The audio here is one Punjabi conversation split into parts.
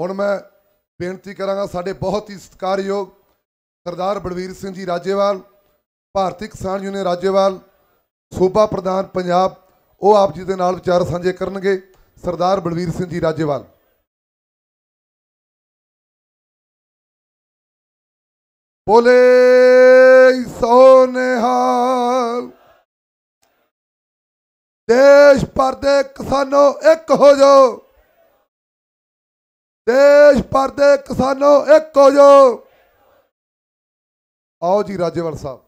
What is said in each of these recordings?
ਹੁਣ ਮੈਂ ਬੇਨਤੀ ਕਰਾਂਗਾ ਸਾਡੇ ਬਹੁਤ ਹੀ ਸਤਿਕਾਰਯੋਗ ਸਰਦਾਰ ਬਲਵੀਰ ਸਿੰਘ ਜੀ ਰਾਜੇਵਾਲ ਭਾਰਤੀ ਕਿਸਾਨ ਯੂਨੀਅਨ ਰਾਜੇਵਾਲ ਸੂਬਾ ਪ੍ਰਧਾਨ ਪੰਜਾਬ ਉਹ ਆਪ ਜੀ ਦੇ ਨਾਲ ਵਿਚਾਰ ਸਾਂਝੇ ਕਰਨਗੇ ਸਰਦਾਰ ਬਲਵੀਰ ਸਿੰਘ ਜੀ ਰਾਜੇਵਾਲ ਬੋਲੇ ਸੋਨੇਹਾਲ ਦੇਸ਼ ਪਰਦੇ ਦੇ ਕਿਸਾਨੋ ਇੱਕ ਹੋ ਜਾਓ ਦੇਸ਼ ਭਰ ਦੇ ਕਿਸਾਨੋ ਇੱਕ ਹੋ ਜਾਓ ਆਓ ਜੀ ਰਾਜੇਵਾਲ ਸਾਹਿਬ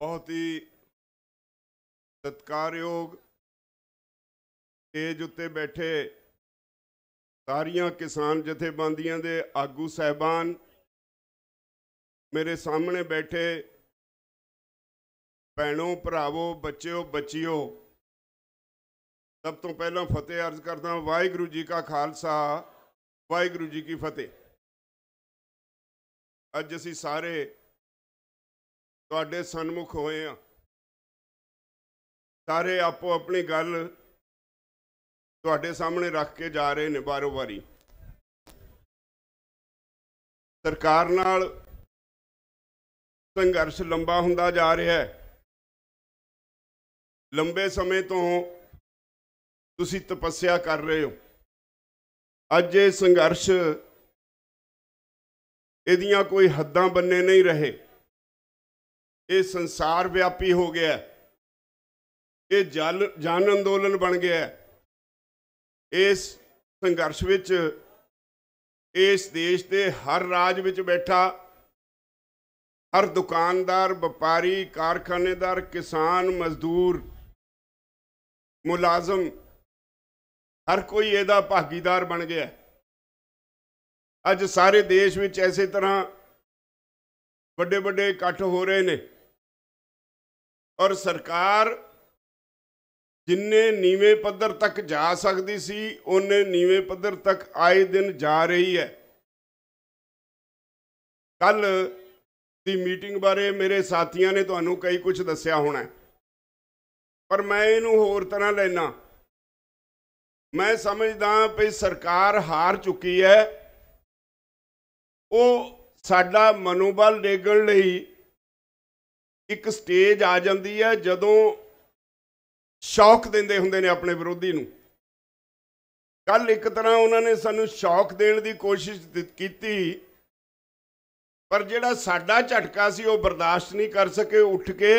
ਬਹੁਤ ਹੀ ਸਤਕਾਰਯੋਗ ਸਟੇਜ ਉੱਤੇ ਬੈਠੇ ਸਾਰੀਆਂ ਕਿਸਾਨ ਜਥੇਬੰਦੀਆਂ ਦੇ ਆਗੂ ਸਹਿਬਾਨ ਮੇਰੇ ਸਾਹਮਣੇ ਬੈਠੇ ਭੈਣੋ ਭਰਾਵੋ ਬੱਚਿਓ ਬੱਚਿਓ ਸਭ ਤੋਂ ਪਹਿਲਾਂ ਫਤਿਹ ਅਰਜ਼ ਕਰਦਾ ਵਾਹਿਗੁਰੂ ਜੀ ਕਾ ਖਾਲਸਾ ਵਾਹਿਗੁਰੂ ਜੀ ਕੀ ਫਤਿਹ ਅੱਜ ਅਸੀਂ ਸਾਰੇ ਤੁਹਾਡੇ ਸਨਮੁਖ ਹੋਏ ਆ ਸਾਰੇ ਆਪੋ ਆਪਣੀ ਗੱਲ ਤੁਹਾਡੇ ਸਾਹਮਣੇ ਰੱਖ ਕੇ ਜਾ ਰਹੇ ਨੇ ਬਾਰੋ ਬਾਰੀ ਸਰਕਾਰ ਨਾਲ ਸੰਘਰਸ਼ ਲੰਬਾ ਹੁੰਦਾ ਜਾ ਰਿਹਾ ਹੈ ਲੰਬੇ ਸਮੇਂ ਤੋਂ ਤੁਸੀਂ ਤਪੱਸਿਆ ਕਰ ਰਹੇ ਹੋ ਅੱਜ ਇਹ ਸੰਘਰਸ਼ ਇਹਦੀਆਂ ਕੋਈ ਹੱਦਾਂ ਬੰਨੇ ਨਹੀਂ ਰਹੇ ਇਹ ਸੰਸਾਰ ਵਿਆਪੀ ਹੋ ਗਿਆ ਇਹ ਜਲ ਜਨ ਅੰਦੋਲਨ ਬਣ ਗਿਆ ਇਸ ਸੰਘਰਸ਼ ਵਿੱਚ ਇਸ ਦੇਸ਼ ਦੇ ਹਰ ਰਾਜ ਵਿੱਚ ਬੈਠਾ ਹਰ ਦੁਕਾਨਦਾਰ ਵਪਾਰੀ ਕਾਰਖਾਨੇਦਾਰ ਕਿਸਾਨ ਮਜ਼ਦੂਰ ਮੁਲਾਜ਼ਮ ਹਰ ਕੋਈ ਇਹਦਾ ਭਾਗੀਦਾਰ ਬਣ ਗਿਆ ਅੱਜ ਸਾਰੇ ਦੇਸ਼ ਵਿੱਚ ਐਸੇ ਤਰ੍ਹਾਂ ਵੱਡੇ ਵੱਡੇ ਇਕੱਠ ਹੋ ਰਹੇ ਨੇ ਔਰ ਸਰਕਾਰ ਜਿੰਨੇ ਨੀਵੇਂ ਪੱਧਰ ਤੱਕ ਜਾ ਸਕਦੀ ਸੀ ਉਹਨੇ ਨੀਵੇਂ ਪੱਧਰ ਤੱਕ ਆਏ ਦਿਨ ਜਾ ਰਹੀ ਹੈ ਕੱਲ ਦੀ ਮੀਟਿੰਗ ਬਾਰੇ ਮੇਰੇ ਸਾਥੀਆਂ ਨੇ ਤੁਹਾਨੂੰ ਕਈ ਕੁਝ ਦੱਸਿਆ ਹੋਣਾ ਪਰ ਮੈਂ ਇਹਨੂੰ ਹੋਰ ਤਰ੍ਹਾਂ ਲੈਣਾ ਮੈਂ ਸਮਝਦਾ ਵੀ ਸਰਕਾਰ ਹਾਰ ਚੁੱਕੀ ਹੈ ਉਹ ਸਾਡਾ ਮਨੋਬਲ ਡੇਗਣ ਲਈ ਇੱਕ ਸਟੇਜ ਆ ਜਾਂਦੀ ਹੈ ਜਦੋਂ ਸ਼ੌਕ ਦਿੰਦੇ ਹੁੰਦੇ ਨੇ ਆਪਣੇ ਵਿਰੋਧੀ ਨੂੰ ਕੱਲ ਇੱਕ ਤਰ੍ਹਾਂ ਉਹਨਾਂ ਨੇ ਸਾਨੂੰ ਸ਼ੌਕ ਦੇਣ ਦੀ ਕੋਸ਼ਿਸ਼ ਕੀਤੀ ਪਰ ਜਿਹੜਾ ਸਾਡਾ ਝਟਕਾ ਸੀ ਉਹ ਬਰਦਾਸ਼ਤ ਨਹੀਂ ਕਰ ਸਕੇ ਉੱਠ ਕੇ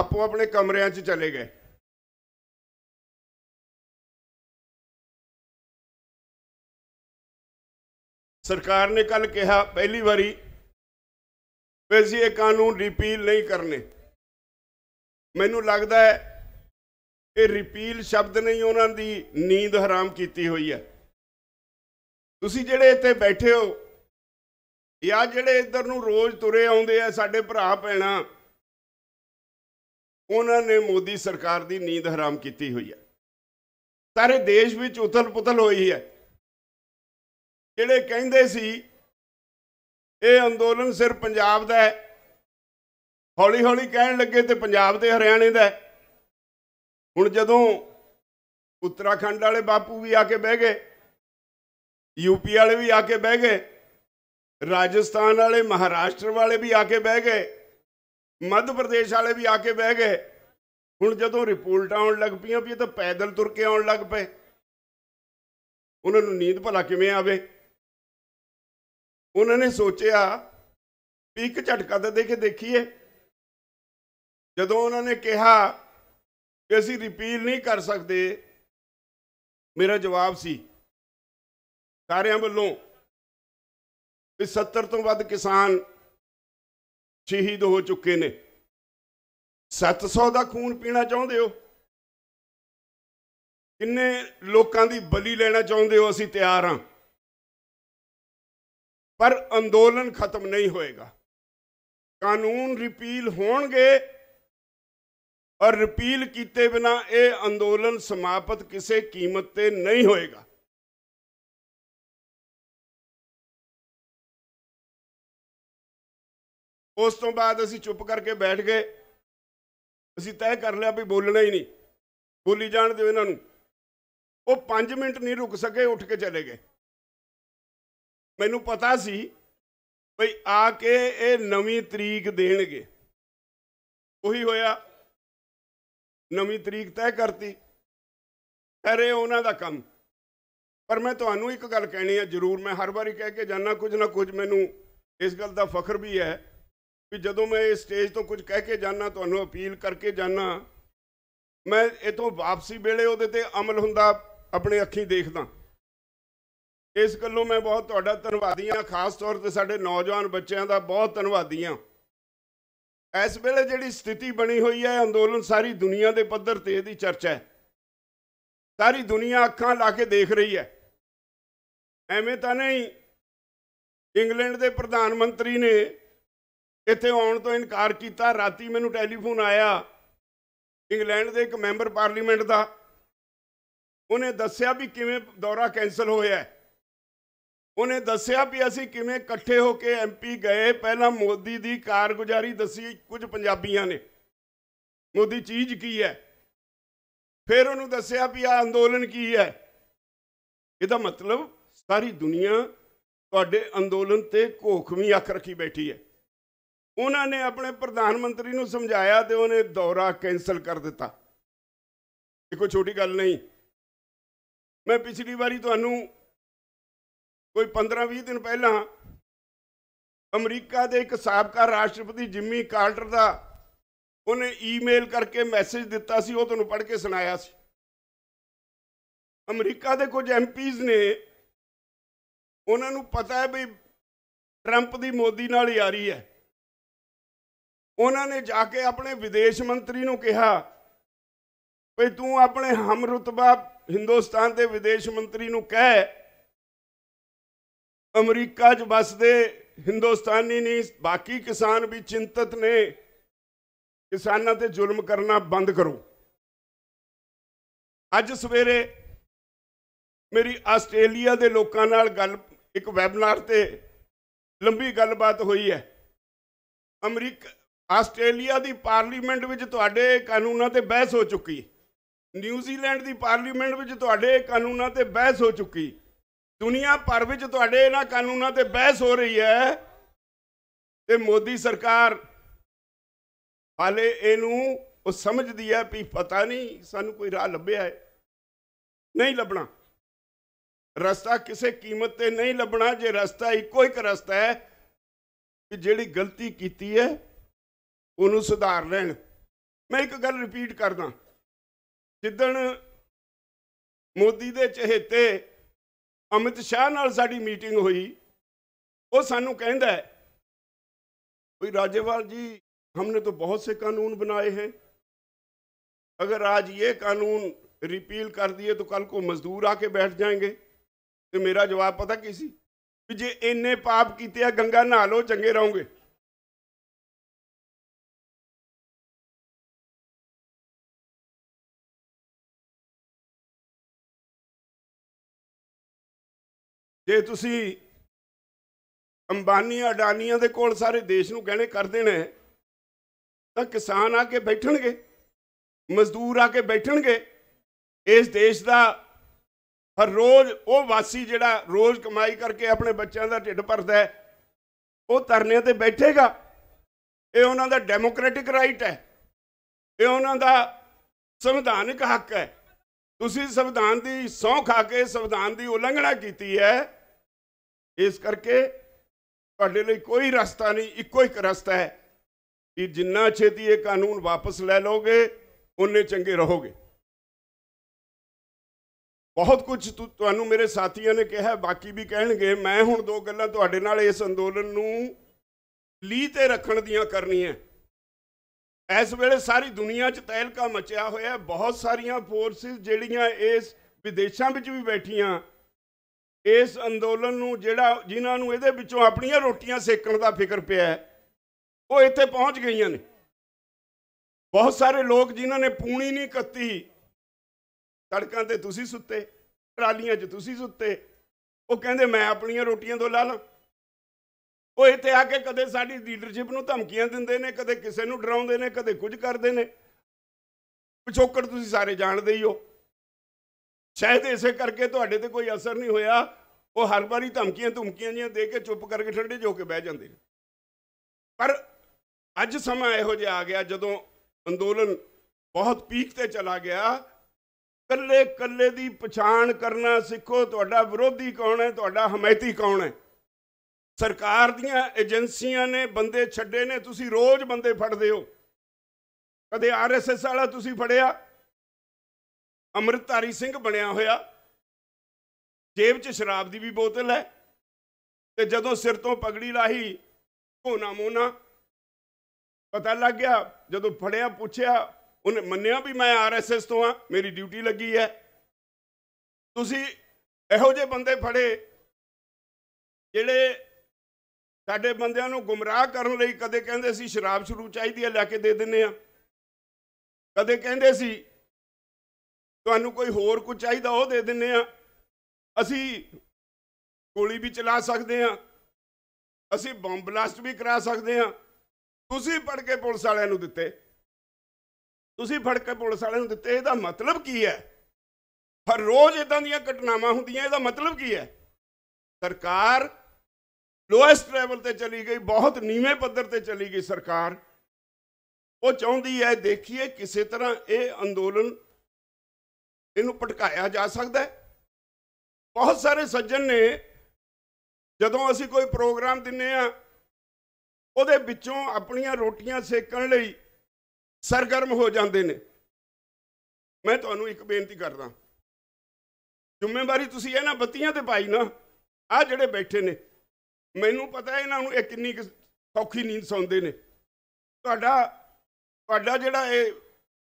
ਆਪੋ ਆਪਣੇ ਕਮਰਿਆਂ 'ਚ ਚਲੇ ਗਏ ਸਰਕਾਰ ਨੇ ਕੱਲ ਕਿਹਾ ਪਹਿਲੀ ਵਾਰੀ ਵੈਸੀ ਇਹ ਕਾਨੂੰਨ ਰਿਪੀਲ ਨਹੀਂ ਕਰਨੇ ਮੈਨੂੰ ਲੱਗਦਾ ਹੈ ਇਹ ਰਿਪੀਲ ਸ਼ਬਦ ਨਹੀਂ ਉਹਨਾਂ ਦੀ ਨੀਂਦ ਹਰਾਮ ਕੀਤੀ ਹੋਈ ਹੈ ਤੁਸੀਂ ਜਿਹੜੇ ਇੱਥੇ ਬੈਠੇ ਹੋ ਇਹ ਆ ਜਿਹੜੇ ਇੱਧਰ ਨੂੰ ਰੋਜ਼ ਤੁਰੇ ਆਉਂਦੇ ਆ ਸਾਡੇ ਭਰਾ ਪੈਣਾ ਉਹਨਾਂ ਨੇ ਮੋਦੀ ਸਰਕਾਰ ਦੀ ਨੀਂਦ ਹਰਾਮ ਕੀਤੀ ਹੋਈ ਹੈ ਸਾਰੇ ਦੇਸ਼ ਵਿੱਚ ਉਤਲ-ਪੁਤਲ ਹੋਈ ਹੈ ਜਿਹੜੇ ਕਹਿੰਦੇ ਸੀ ਇਹ ਅੰਦੋਲਨ ਸਿਰ ਪੰਜਾਬ ਦਾ ਹੈ ਹੌਲੀ-ਹੌਲੀ ਕਹਿਣ ਲੱਗੇ ਤੇ ਪੰਜਾਬ ਤੇ ਹਰਿਆਣੇ ਦਾ ਹੁਣ ਜਦੋਂ ਉੱਤਰਾਖੰਡ ਵਾਲੇ ਬਾਪੂ ਵੀ ਆ ਕੇ ਬਹਿ ਗਏ ਯੂਪੀ ਵਾਲੇ ਵੀ ਆ ਕੇ ਬਹਿ ਗਏ ਰਾਜਸਥਾਨ ਵਾਲੇ ਮਹਾਰਾਸ਼ਟਰ ਵਾਲੇ ਵੀ ਆ ਕੇ ਬਹਿ ਗਏ ਮੱਧ ਪ੍ਰਦੇਸ਼ ਵਾਲੇ ਵੀ ਆ ਕੇ ਬਹਿ ਗਏ ਹੁਣ ਜਦੋਂ ਰਿਪੋਰਟ ਆਉਣ ਲੱਗ ਪਈਆਂ ਵੀ ਇਹ ਤਾਂ ਪੈਦਲ ਤੁਰ ਕੇ ਆਉਣ ਲੱਗ ਪਏ ਉਹਨਾਂ ਨੂੰ ਨੀਂਦ ਭਲਾ ਕਿਵੇਂ ਆਵੇ ਉਹਨਾਂ ਨੇ ਸੋਚਿਆ ਵੀ ਇੱਕ ਝਟਕਾ ਤਾਂ ਦੇ ਕੇ ਦੇਖੀਏ ਜਦੋਂ ਉਹਨਾਂ ਨੇ ਕਿਹਾ ਕਿ ਅਸੀਂ ਰਿਪੀਲ ਨਹੀਂ ਕਰ ਸਕਦੇ ਮੇਰਾ ਜਵਾਬ ਸੀ ਸਾਰਿਆਂ ਵੱਲੋਂ ਕਿ 70 ਤੋਂ ਵੱਧ ਕਿਸਾਨ ਸ਼ਹੀਦ ਹੋ ਚੁੱਕੇ ਨੇ 700 ਦਾ ਖੂਨ ਪੀਣਾ ਚਾਹੁੰਦੇ ਹੋ ਕਿੰਨੇ ਲੋਕਾਂ ਦੀ ਬਲੀ ਲੈਣਾ ਚਾਹੁੰਦੇ ਹੋ ਅਸੀਂ ਤਿਆਰ ਹਾਂ ਪਰ ਅੰਦੋਲਨ ਖਤਮ ਨਹੀਂ ਹੋਏਗਾ ਕਾਨੂੰਨ ਰਿਪੀਲ ਹੋਣਗੇ ਔਰ ਰਿਪੀਲ ਕੀਤੇ ਬਿਨਾ ਇਹ ਅੰਦੋਲਨ ਸਮਾਪਤ ਕਿਸੇ ਕੀਮਤ ਤੇ ਨਹੀਂ ਹੋਏਗਾ ਉਸ ਤੋਂ ਬਾਅਦ ਅਸੀਂ ਚੁੱਪ ਕਰਕੇ ਬੈਠ ਗਏ ਅਸੀਂ ਤੈਅ ਕਰ ਲਿਆ ਵੀ ਬੋਲਣਾ ਹੀ ਨਹੀਂ ਬੋਲੀ ਜਾਣ ਦਿਓ ਇਹਨਾਂ ਨੂੰ ਉਹ 5 ਮਿੰਟ ਨਹੀਂ ਰੁਕ ਸਕੇ ਉੱਠ ਕੇ ਚਲੇ ਗਏ ਮੈਨੂੰ ਪਤਾ ਸੀ ਭਈ ਆ ਕੇ ਇਹ ਨਵੀਂ ਤਰੀਕ ਦੇਣਗੇ ਉਹੀ ਹੋਇਆ ਨਵੀਂ ਤਰੀਕ ਤੈਅ ਕਰਤੀ ਅਰੇ ਉਹਨਾਂ ਦਾ ਕੰਮ ਪਰ ਮੈਂ ਤੁਹਾਨੂੰ ਇੱਕ ਗੱਲ ਕਹਿਣੀ ਹੈ ਜ਼ਰੂਰ ਮੈਂ ਹਰ ਵਾਰੀ ਕਹਿ ਕੇ ਜਾਣਾ ਕੁਝ ਨਾ ਕੁਝ ਮੈਨੂੰ ਇਸ ਗੱਲ ਦਾ ਫਖਰ ਵੀ ਹੈ ਵੀ ਜਦੋਂ ਮੈਂ ਇਸ ਸਟੇਜ ਤੋਂ ਕੁਝ ਕਹਿ ਕੇ ਜਾਣਾ ਤੁਹਾਨੂੰ ਅਪੀਲ ਕਰਕੇ ਜਾਣਾ ਮੈਂ ਇਥੋਂ ਵਾਪਸੀ ਵੇਲੇ ਉਹਦੇ ਤੇ ਅਮਲ ਹੁੰਦਾ ਆਪਣੇ ਅੱਖੀਂ ਦੇਖਦਾ ਇਸ ਗੱਲੋਂ ਮੈਂ ਬਹੁਤ ਤੁਹਾਡਾ ਧੰਨਵਾਦੀ ਆ ਖਾਸ ਤੌਰ ਤੇ ਸਾਡੇ ਨੌਜਵਾਨ ਬੱਚਿਆਂ ਦਾ ਬਹੁਤ ਧੰਨਵਾਦੀ ਆ ਇਸ ਵੇਲੇ ਜਿਹੜੀ ਸਥਿਤੀ ਬਣੀ ਹੋਈ ਹੈ ਅੰਦੋਲਨ ਸਾਰੀ ਦੁਨੀਆ ਦੇ ਪੱਧਰ ਤੇ ਇਹਦੀ ਚਰਚਾ ਹੈ ਸਾਰੀ ਦੁਨੀਆ ਅੱਖਾਂ ਲਾ ਕੇ ਦੇਖ ਰਹੀ ਹੈ ਐਵੇਂ ਤਾਂ ਨਹੀਂ ਇੰਗਲੈਂਡ ਦੇ ਪ੍ਰਧਾਨ ਮੰਤਰੀ ਨੇ ਇੱਥੇ ਆਉਣ ਤੋਂ ਇਨਕਾਰ ਕੀਤਾ ਰਾਤੀ ਮੈਨੂੰ ਟੈਲੀਫੋਨ ਆਇਆ ਇੰਗਲੈਂਡ ਦੇ ਇੱਕ ਮੈਂਬਰ ਪਾਰਲੀਮੈਂਟ ਦਾ ਉਹਨੇ ਦੱਸਿਆ ਵੀ ਕਿਵੇਂ ਦੌਰਾ ਕੈਨਸਲ ਹੋਇਆ ਉਹਨੇ ਦੱਸਿਆ ਵੀ ਅਸੀਂ ਕਿਵੇਂ ਇਕੱਠੇ ਹੋ ਕੇ ਐਮਪੀ ਗਏ ਪਹਿਲਾਂ ਮੋਦੀ ਦੀ ਕਾਰਗੁਜ਼ਾਰੀ ਦੱਸੀ ਕੁਝ ਪੰਜਾਬੀਆਂ ਨੇ ਮੋਦੀ ਚੀਜ਼ ਕੀ ਹੈ ਫਿਰ ਉਹਨੂੰ ਦੱਸਿਆ ਵੀ ਆ ਅੰਦੋਲਨ ਕੀ ਹੈ ਇਹਦਾ ਮਤਲਬ ਸਾਰੀ ਦੁਨੀਆ ਤੁਹਾਡੇ ਅੰਦੋਲਨ ਤੇ ਘੋਖਵੀਂ ਅੱਖ ਰੱਖੀ ਬੈਠੀ ਹੈ ਉਹਨਾਂ ਨੇ ਆਪਣੇ ਪ੍ਰਧਾਨ ਮੰਤਰੀ ਨੂੰ ਸਮਝਾਇਆ ਤੇ ਉਹਨੇ ਦੌਰਾ ਕੈਨਸਲ ਕਰ ਦਿੱਤਾ ਇਹ ਕੋਈ ਛੋਟੀ ਗੱਲ ਨਹੀਂ ਮੈਂ ਪਿਛਲੀ ਵਾਰੀ ਤੁਹਾਨੂੰ ਕੋਈ 15-20 ਦਿਨ ਪਹਿਲਾਂ ਅਮਰੀਕਾ ਦੇ ਇੱਕ ਸਾਬਕਾ ਰਾਸ਼ਟਰਪਤੀ ਜਿਮੀ ਕਾਰਟਰ ਦਾ ਉਹਨੇ ਈਮੇਲ ਕਰਕੇ ਮੈਸੇਜ ਦਿੱਤਾ ਸੀ ਉਹ ਤੁਹਾਨੂੰ ਪੜ੍ਹ ਕੇ ਸੁਣਾਇਆ ਸੀ ਅਮਰੀਕਾ ਦੇ ਕੁਝ ਐਮਪੀਜ਼ ਨੇ ਉਹਨਾਂ ਨੂੰ ਪਤਾ ਹੈ ਵੀ ਟਰੰਪ ਦੀ ਮੋਦੀ ਨਾਲ ਯਾਰੀ ਹੈ ਉਹਨਾਂ ਨੇ ਜਾ ਕੇ ਆਪਣੇ ਵਿਦੇਸ਼ ਮੰਤਰੀ ਨੂੰ ਕਿਹਾ ਵੀ ਤੂੰ ਆਪਣੇ ਹਮ ਰਤਬਾ ਹਿੰਦੁਸਤਾਨ ਦੇ ਵਿਦੇਸ਼ ਮੰਤਰੀ ਨੂੰ ਕਹਿ ਅਮਰੀਕਾ 'ਚ ਵਸਦੇ ਹਿੰਦੁਸਤਾਨੀ ਨਹੀਂ ਬਾਕੀ ਕਿਸਾਨ ਵੀ ਚਿੰਤਤ ਨੇ ਕਿਸਾਨਾਂ ਤੇ ਜ਼ੁਲਮ ਕਰਨਾ ਬੰਦ ਕਰੋ ਅੱਜ ਸਵੇਰੇ ਮੇਰੀ ਆਸਟ੍ਰੇਲੀਆ ਦੇ ਲੋਕਾਂ ਨਾਲ ਗੱਲ ਇੱਕ ਵੈਬਨਾਰ ਤੇ ਲੰਬੀ ਗੱਲਬਾਤ ਹੋਈ ਹੈ ਅਮਰੀਕਾ ਆਸਟ੍ਰੇਲੀਆ ਦੀ ਪਾਰਲੀਮੈਂਟ ਵਿੱਚ ਤੁਹਾਡੇ ਕਾਨੂੰਨਾਂ ਤੇ ਬਹਿਸ ਹੋ ਚੁੱਕੀ ਨਿਊਜ਼ੀਲੈਂਡ ਦੀ ਪਾਰਲੀਮੈਂਟ ਵਿੱਚ ਤੁਹਾਡੇ ਕਾਨੂੰਨਾਂ ਤੇ ਬਹਿਸ ਹੋ ਚੁੱਕੀ ਦੁਨੀਆ ਭਰ ਵਿੱਚ ਤੁਹਾਡੇ ਇਹਨਾਂ ਕਾਨੂੰਨਾਂ ਤੇ ਬਹਿਸ ਹੋ ਰਹੀ ਹੈ ਤੇ ਮੋਦੀ ਸਰਕਾਰ ਹਾਲੇ ਇਹਨੂੰ ਉਹ ਸਮਝਦੀ ਹੈ ਵੀ ਪਤਾ ਨਹੀਂ ਸਾਨੂੰ ਕੋਈ ਰਾਹ ਲੱਭਿਆ ਹੈ ਨਹੀਂ ਲੱਭਣਾ ਰਸਤਾ ਕਿਸੇ ਕੀਮਤ ਤੇ ਨਹੀਂ ਲੱਭਣਾ ਜੇ ਰਸਤਾ ਇੱਕੋ ਇੱਕ ਰਸਤਾ ਹੈ ਕਿ ਜਿਹੜੀ ਗਲਤੀ ਕੀਤੀ ਹੈ ਉਹਨੂੰ ਸੁਧਾਰ ਲੈਣ ਮੈਂ ਇੱਕ ਗੱਲ ਰਿਪੀਟ ਕਰਦਾ ਜਿੱਦਣ ਮੋਦੀ ਦੇ ਚਹੇਤੇ ਅਮਿਤ ਸ਼ਾਹ ਨਾਲ ਸਾਡੀ ਮੀਟਿੰਗ ਹੋਈ ਉਹ ਸਾਨੂੰ ਕਹਿੰਦਾ ਵੀ ਰਾਜੇਵਾਲ ਜੀ ਸੇ ਕਾਨੂੰਨ ਬਣਾਏ ਹੈ ਅਗਰ बनाए ਇਹ ਕਾਨੂੰਨ ਰਿਪੀਲ ਕਰ कानून ਤਾਂ ਕੱਲ ਕੋ ਮਜ਼ਦੂਰ ਆ ਕੇ ਬੈਠ ਜਾਣਗੇ ਤੇ ਮੇਰਾ ਜਵਾਬ ਪਤਾ ਕੀ ਸੀ ਵੀ ਜੇ ਇੰਨੇ ਪਾਪ ਕੀਤੇ ਆ ਗੰਗਾ ਨਹਾ ਲੋ ਚੰਗੇ ਰਹੋਗੇ ਜੇ ਤੁਸੀਂ ਅੰਬਾਨੀਆਂ ਅਡਾਨੀਆਂ ਦੇ ਕੋਲ ਸਾਰੇ ਦੇਸ਼ ਨੂੰ ਕਹਿੰਦੇ ਕਰ ਦੇਣਾ ਤਾਂ ਕਿਸਾਨ ਆ ਕੇ ਬੈਠਣਗੇ ਮਜ਼ਦੂਰ ਆ ਕੇ ਬੈਠਣਗੇ ਇਸ ਦੇਸ਼ ਦਾ ਹਰ ਰੋਜ਼ ਉਹ ਵਾਸੀ ਜਿਹੜਾ ਰੋਜ਼ ਕਮਾਈ ਕਰਕੇ ਆਪਣੇ ਬੱਚਿਆਂ ਦਾ ਢਿੱਡ ਭਰਦਾ ਹੈ ਉਹ ਧਰਨੇ ਤੇ ਬੈਠੇਗਾ ਇਹ ਉਹਨਾਂ ਦਾ ਡੈਮੋਕ੍ਰੈਟਿਕ ਰਾਈਟ ਹੈ ਇਹ ਉਹਨਾਂ ਦਾ ਸੰਵਿਧਾਨਿਕ ਹੱਕ ਹੈ ਤੁਸੀਂ ਸੰਵਿਧਾਨ ਦੀ ਸੌ ਖਾ ਕੇ ਸੰਵਿਧਾਨ ਦੀ ਉਲੰਘਣਾ ਕੀਤੀ ਹੈ ਇਸ ਕਰਕੇ ਤੁਹਾਡੇ ਲਈ ਕੋਈ ਰਸਤਾ ਨਹੀਂ ਇੱਕੋ ਇੱਕ ਰਸਤਾ ਹੈ ਕਿ ਜਿੰਨਾ ਛੇਤੀ ਇਹ ਕਾਨੂੰਨ ਵਾਪਸ ਲੈ ਲਓਗੇ ਉਨੇ ਚੰਗੇ ਰਹੋਗੇ ਬਹੁਤ ਕੁਝ ਤੁਹਾਨੂੰ ਮੇਰੇ ਸਾਥੀਆਂ ਨੇ ਕਿਹਾ ਬਾਕੀ ਵੀ ਕਹਿਣਗੇ ਮੈਂ ਹੁਣ ਦੋ ਗੱਲਾਂ ਤੁਹਾਡੇ ਨਾਲ ਇਸ ਅੰਦੋਲਨ ਨੂੰ ਲੀ ਤੇ ਰੱਖਣ ਦੀਆਂ ਕਰਨੀਆਂ ਇਸ ਵੇਲੇ ਸਾਰੀ ਦੁਨੀਆ 'ਚ ਤਹਿਲਕਾ ਮਚਿਆ ਹੋਇਆ ਬਹੁਤ ਸਾਰੀਆਂ ਫੋਰਸਿਸ ਜਿਹੜੀਆਂ ਇਸ ਵਿਦੇਸ਼ਾਂ ਵਿੱਚ ਵੀ ਬੈਠੀਆਂ ਇਸ ਅੰਦੋਲਨ ਨੂੰ ਜਿਹੜਾ ਜਿਨ੍ਹਾਂ ਨੂੰ ਇਹਦੇ ਵਿੱਚੋਂ ਆਪਣੀਆਂ ਰੋਟੀਆਂ ਸੇਕਣ ਦਾ ਫਿਕਰ ਪਿਆ ਉਹ ਇੱਥੇ ਪਹੁੰਚ ਗਈਆਂ ਨੇ ਬਹੁਤ ਸਾਰੇ ਲੋਕ ਜਿਨ੍ਹਾਂ ਨੇ ਪੂਣੀ ਨਹੀਂ ਕੱਤੀ ਸੜਕਾਂ ਤੇ ਤੁਸੀਂ ਸੁੱਤੇ ਟਰਾਲੀਆਂ 'ਚ ਤੁਸੀਂ ਸੁੱਤੇ ਉਹ ਕਹਿੰਦੇ ਮੈਂ ਆਪਣੀਆਂ ਰੋਟੀਆਂ ਤੋਂ ਲਾ ਲਾਂ ਉਹ ਇੱਥੇ ਆ ਕੇ ਕਦੇ ਸਾਡੀ ਲੀਡਰਸ਼ਿਪ ਨੂੰ ਧਮਕੀਆਂ ਦਿੰਦੇ ਨੇ ਕਦੇ ਕਿਸੇ ਨੂੰ ਡਰਾਉਂਦੇ ਨੇ ਕਦੇ ਕੁਝ ਕਰਦੇ ਨੇ ਪਿਛੋਕੜ ਤੁਸੀਂ ਸਾਰੇ ਜਾਣਦੇ ਹੀ ਹੋ ਸ਼ਾਇਦ ਇਸੇ ਕਰਕੇ ਤੁਹਾਡੇ ਤੇ ਕੋਈ ਅਸਰ ਨਹੀਂ ਹੋਇਆ ਉਹ ਹਰ ਵਾਰੀ ਧਮਕੀਆਂ ਧਮਕੀਆਂ ਜੀਆਂ ਦੇ ਕੇ ਚੁੱਪ ਕਰਕੇ ਠੰਡੇ ਜੋ ਕੇ ਬਹਿ ਜਾਂਦੇ ਨੇ ਪਰ ਅੱਜ ਸਮਾਂ ਇਹੋ ਜਿਹਾ ਆ ਗਿਆ ਜਦੋਂ ਅੰਦੋਲਨ ਬਹੁਤ ਪੀਕ ਤੇ ਚਲਾ ਗਿਆ ਕੱਲੇ ਕੱਲੇ ਦੀ ਪਛਾਣ ਕਰਨਾ ਸਿੱਖੋ ਤੁਹਾਡਾ ਵਿਰੋਧੀ ਕੌਣ ਹੈ ਤੁਹਾਡਾ ਹਮਾਇਤੀ ਕੌਣ ਹੈ ਸਰਕਾਰ ਦੀਆਂ ਏਜੰਸੀਆਂ ਨੇ ਬੰਦੇ ਛੱਡੇ ਨੇ ਤੁਸੀਂ ਰੋਜ਼ ਬੰਦੇ ਫੜਦੇ ਹੋ ਕਦੇ ਆਰਐਸਐਸ ਵਾਲਾ ਤੁਸੀਂ ਫੜਿਆ ਅਮਰਤਾਰੀ ਸਿੰਘ ਬਣਿਆ ਹੋਇਆ ਜੇਬ 'ਚ ਸ਼ਰਾਬ ਦੀ ਵੀ ਬੋਤਲ ਹੈ ਤੇ ਜਦੋਂ ਸਿਰ ਤੋਂ ਪਗੜੀ ਲਾਹੀ ਕੋਨਾ ਮੋਨਾ ਪਤਾ ਲੱਗ ਗਿਆ ਜਦੋਂ ਫੜਿਆ ਪੁੱਛਿਆ ਉਹਨੇ ਮੰਨਿਆ ਵੀ ਮੈਂ ਆਰਐਸਐਸ ਤੋਂ ਆ ਮੇਰੀ ਡਿਊਟੀ ਲੱਗੀ ਹੈ ਤੁਸੀਂ ਇਹੋ ਜਿਹੇ ਬੰਦੇ ਫੜੇ ਜਿਹੜੇ ਸਾਡੇ ਬੰਦਿਆਂ ਨੂੰ ਗੁੰਮਰਾਹ ਕਰਨ ਲਈ ਕਦੇ ਕਹਿੰਦੇ ਸੀ ਸ਼ਰਾਬ ਸ਼ੁਰੂ ਚਾਹੀਦੀ ਹੈ ਲੈ ਕੇ ਦੇ ਦਿੰਨੇ ਆ ਕਦੇ ਕਹਿੰਦੇ ਸੀ ਤੁਹਾਨੂੰ ਕੋਈ ਹੋਰ ਕੁਝ ਚਾਹੀਦਾ ਉਹ ਦੇ ਦਿੰਨੇ ਆ ਅਸੀਂ ਗੋਲੀ ਵੀ ਚਲਾ ਸਕਦੇ ਆ ਅਸੀਂ ਬੰਬ ਬਲਾਸਟ ਵੀ ਕਰਾ ਸਕਦੇ ਆ ਤੁਸੀਂ ਫੜ ਕੇ ਪੁਲਿਸ ਵਾਲਿਆਂ ਨੂੰ ਦਿੱਤੇ ਤੁਸੀਂ ਫੜ ਕੇ ਪੁਲਿਸ ਵਾਲਿਆਂ ਨੂੰ ਦਿੱਤੇ ਇਹਦਾ ਮਤਲਬ ਕੀ ਹੈ ਹਰ ਰੋਜ਼ ਇਦਾਂ ਦੀਆਂ ਘਟਨਾਵਾਂ ਹੁੰਦੀਆਂ ਇਹਦਾ ਮਤਲਬ ਕੀ ਹੈ ਸਰਕਾਰ ਲੋਐਸਟ ਲੈਵਲ ਤੇ ਚਲੀ ਗਈ ਬਹੁਤ ਨੀਵੇਂ ਪੱਧਰ ਤੇ ਚਲੀ ਗਈ ਸਰਕਾਰ ਉਹ ਚਾਹੁੰਦੀ ਹੈ ਦੇਖੀਏ ਕਿਸੇ ਤਰ੍ਹਾਂ ਇਹ ਅੰਦੋਲਨ ਇਹਨੂੰ ਪਟਕਾਇਆ ਜਾ ਸਕਦਾ ਹੈ ਬਹੁਤ ਸਾਰੇ ਸੱਜਣ ਨੇ ਜਦੋਂ ਅਸੀਂ ਕੋਈ ਪ੍ਰੋਗਰਾਮ ਦਿੰਨੇ ਆ ਉਹਦੇ ਵਿੱਚੋਂ ਆਪਣੀਆਂ ਰੋਟੀਆਂ ਸੇਕਣ ਲਈ ਸਰਗਰਮ ਹੋ ਜਾਂਦੇ ਨੇ ਮੈਂ ਤੁਹਾਨੂੰ ਇੱਕ ਬੇਨਤੀ ਕਰਦਾ ਜ਼ਿੰਮੇਵਾਰੀ ਤੁਸੀਂ ਇਹ ਨਾ ਬੱਤੀਆਂ ਤੇ ਪਾਈ ਨਾ ਆ ਜਿਹੜੇ ਬੈਠੇ ਨੇ ਮੈਨੂੰ ਪਤਾ ਇਹਨਾਂ ਨੂੰ ਇਹ ਕਿੰਨੀ ਸੌਖੀ ਨੀਂਦ ਸੌਂਦੇ ਨੇ ਤੁਹਾਡਾ ਤੁਹਾਡਾ ਜਿਹੜਾ ਇਹ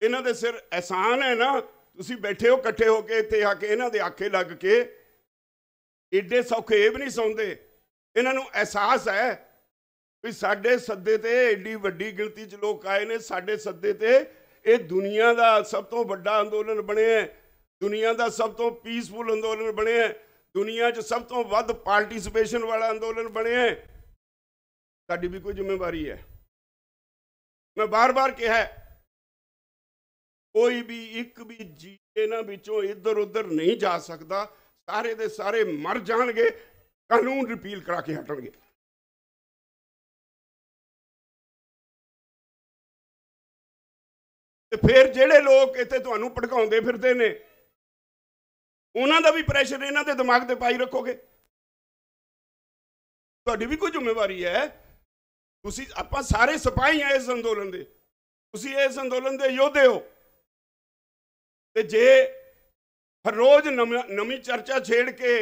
ਇਹਨਾਂ ਦੇ ਸਿਰ ਅਹਿਸਾਨ ਹੈ ਨਾ ਤੁਸੀਂ ਬੈਠੇ ਹੋ ਇਕੱਠੇ ਹੋ ਕੇ ਇੱਥੇ ਆ ਕੇ ਇਹਨਾਂ ਦੇ ਆਖੇ ਲੱਗ ਕੇ ਏਡੇ ਸੌਖੇ ਇਹ ਵੀ ਨਹੀਂ ਸੌਂਦੇ ਇਹਨਾਂ ਨੂੰ ਅਹਿਸਾਸ ਹੈ ਵੀ ਸਾਡੇ ਸੱਦੇ ਤੇ ਏਡੀ ਵੱਡੀ ਗਿਣਤੀ 'ਚ ਲੋਕ ਆਏ ਨੇ ਸਾਡੇ ਸੱਦੇ ਤੇ ਇਹ ਦੁਨੀਆ ਦਾ ਸਭ ਤੋਂ ਵੱਡਾ ਅੰਦੋਲਨ ਬਣਿਆ ਦੁਨੀਆ ਦਾ ਸਭ ਤੋਂ ਪੀਸਫੁਲ ਅੰਦੋਲਨ ਬਣਿਆ ਦੁਨੀਆ 'ਚ ਸਭ ਤੋਂ ਵੱਧ ਪਾਰਟਿਸਿਪੇਸ਼ਨ ਵਾਲਾ ਅੰਦੋਲਨ ਬਣਿਆ ਹੈ ਸਾਡੀ ਵੀ ਕੋਈ ਜ਼ਿੰਮੇਵਾਰੀ ਹੈ ਮੈਂ ਬਾਰ-ਬਾਰ ਕਿਹਾ ਕੋਈ ਵੀ ਇੱਕ ਵੀ ਜੀ ਇਹਨਾਂ ਵਿੱਚੋਂ ਇੱਧਰ ਉੱਧਰ ਨਹੀਂ ਜਾ ਸਕਦਾ ਸਾਰੇ ਦੇ ਸਾਰੇ ਮਰ ਜਾਣਗੇ ਕਾਨੂੰਨ ਰਿਪੀਲ ਕਰਾ ਕੇ ਹਟਣਗੇ ਤੇ ਫਿਰ ਜਿਹੜੇ ਲੋਕ ਇੱਥੇ ਤੁਹਾਨੂੰ ਭੜਕਾਉਂਦੇ ਫਿਰਦੇ ਨੇ ਉਹਨਾਂ ਦਾ ਵੀ ਪ੍ਰੈਸ਼ਰ ਇਹਨਾਂ ਦੇ ਦਿਮਾਗ ਤੇ ਪਾਈ ਰੱਖੋਗੇ ਤੁਹਾਡੀ ਵੀ ਕੋਈ ਜ਼ਿੰਮੇਵਾਰੀ ਹੈ ਤੁਸੀਂ ਆਪਾਂ ਸਾਰੇ ਸਿਪਾਹੀ ਆ ਇਸ ਅੰਦੋਲਨ ਦੇ ਤੁਸੀਂ ਇਸ ਅੰਦੋਲਨ ਦੇ ਯੋਧੇ ਹੋ ਤੇ ਜੇ ਹਰ ਰੋਜ਼ ਨਵੀਂ ਚਰਚਾ ਛੇੜ ਕੇ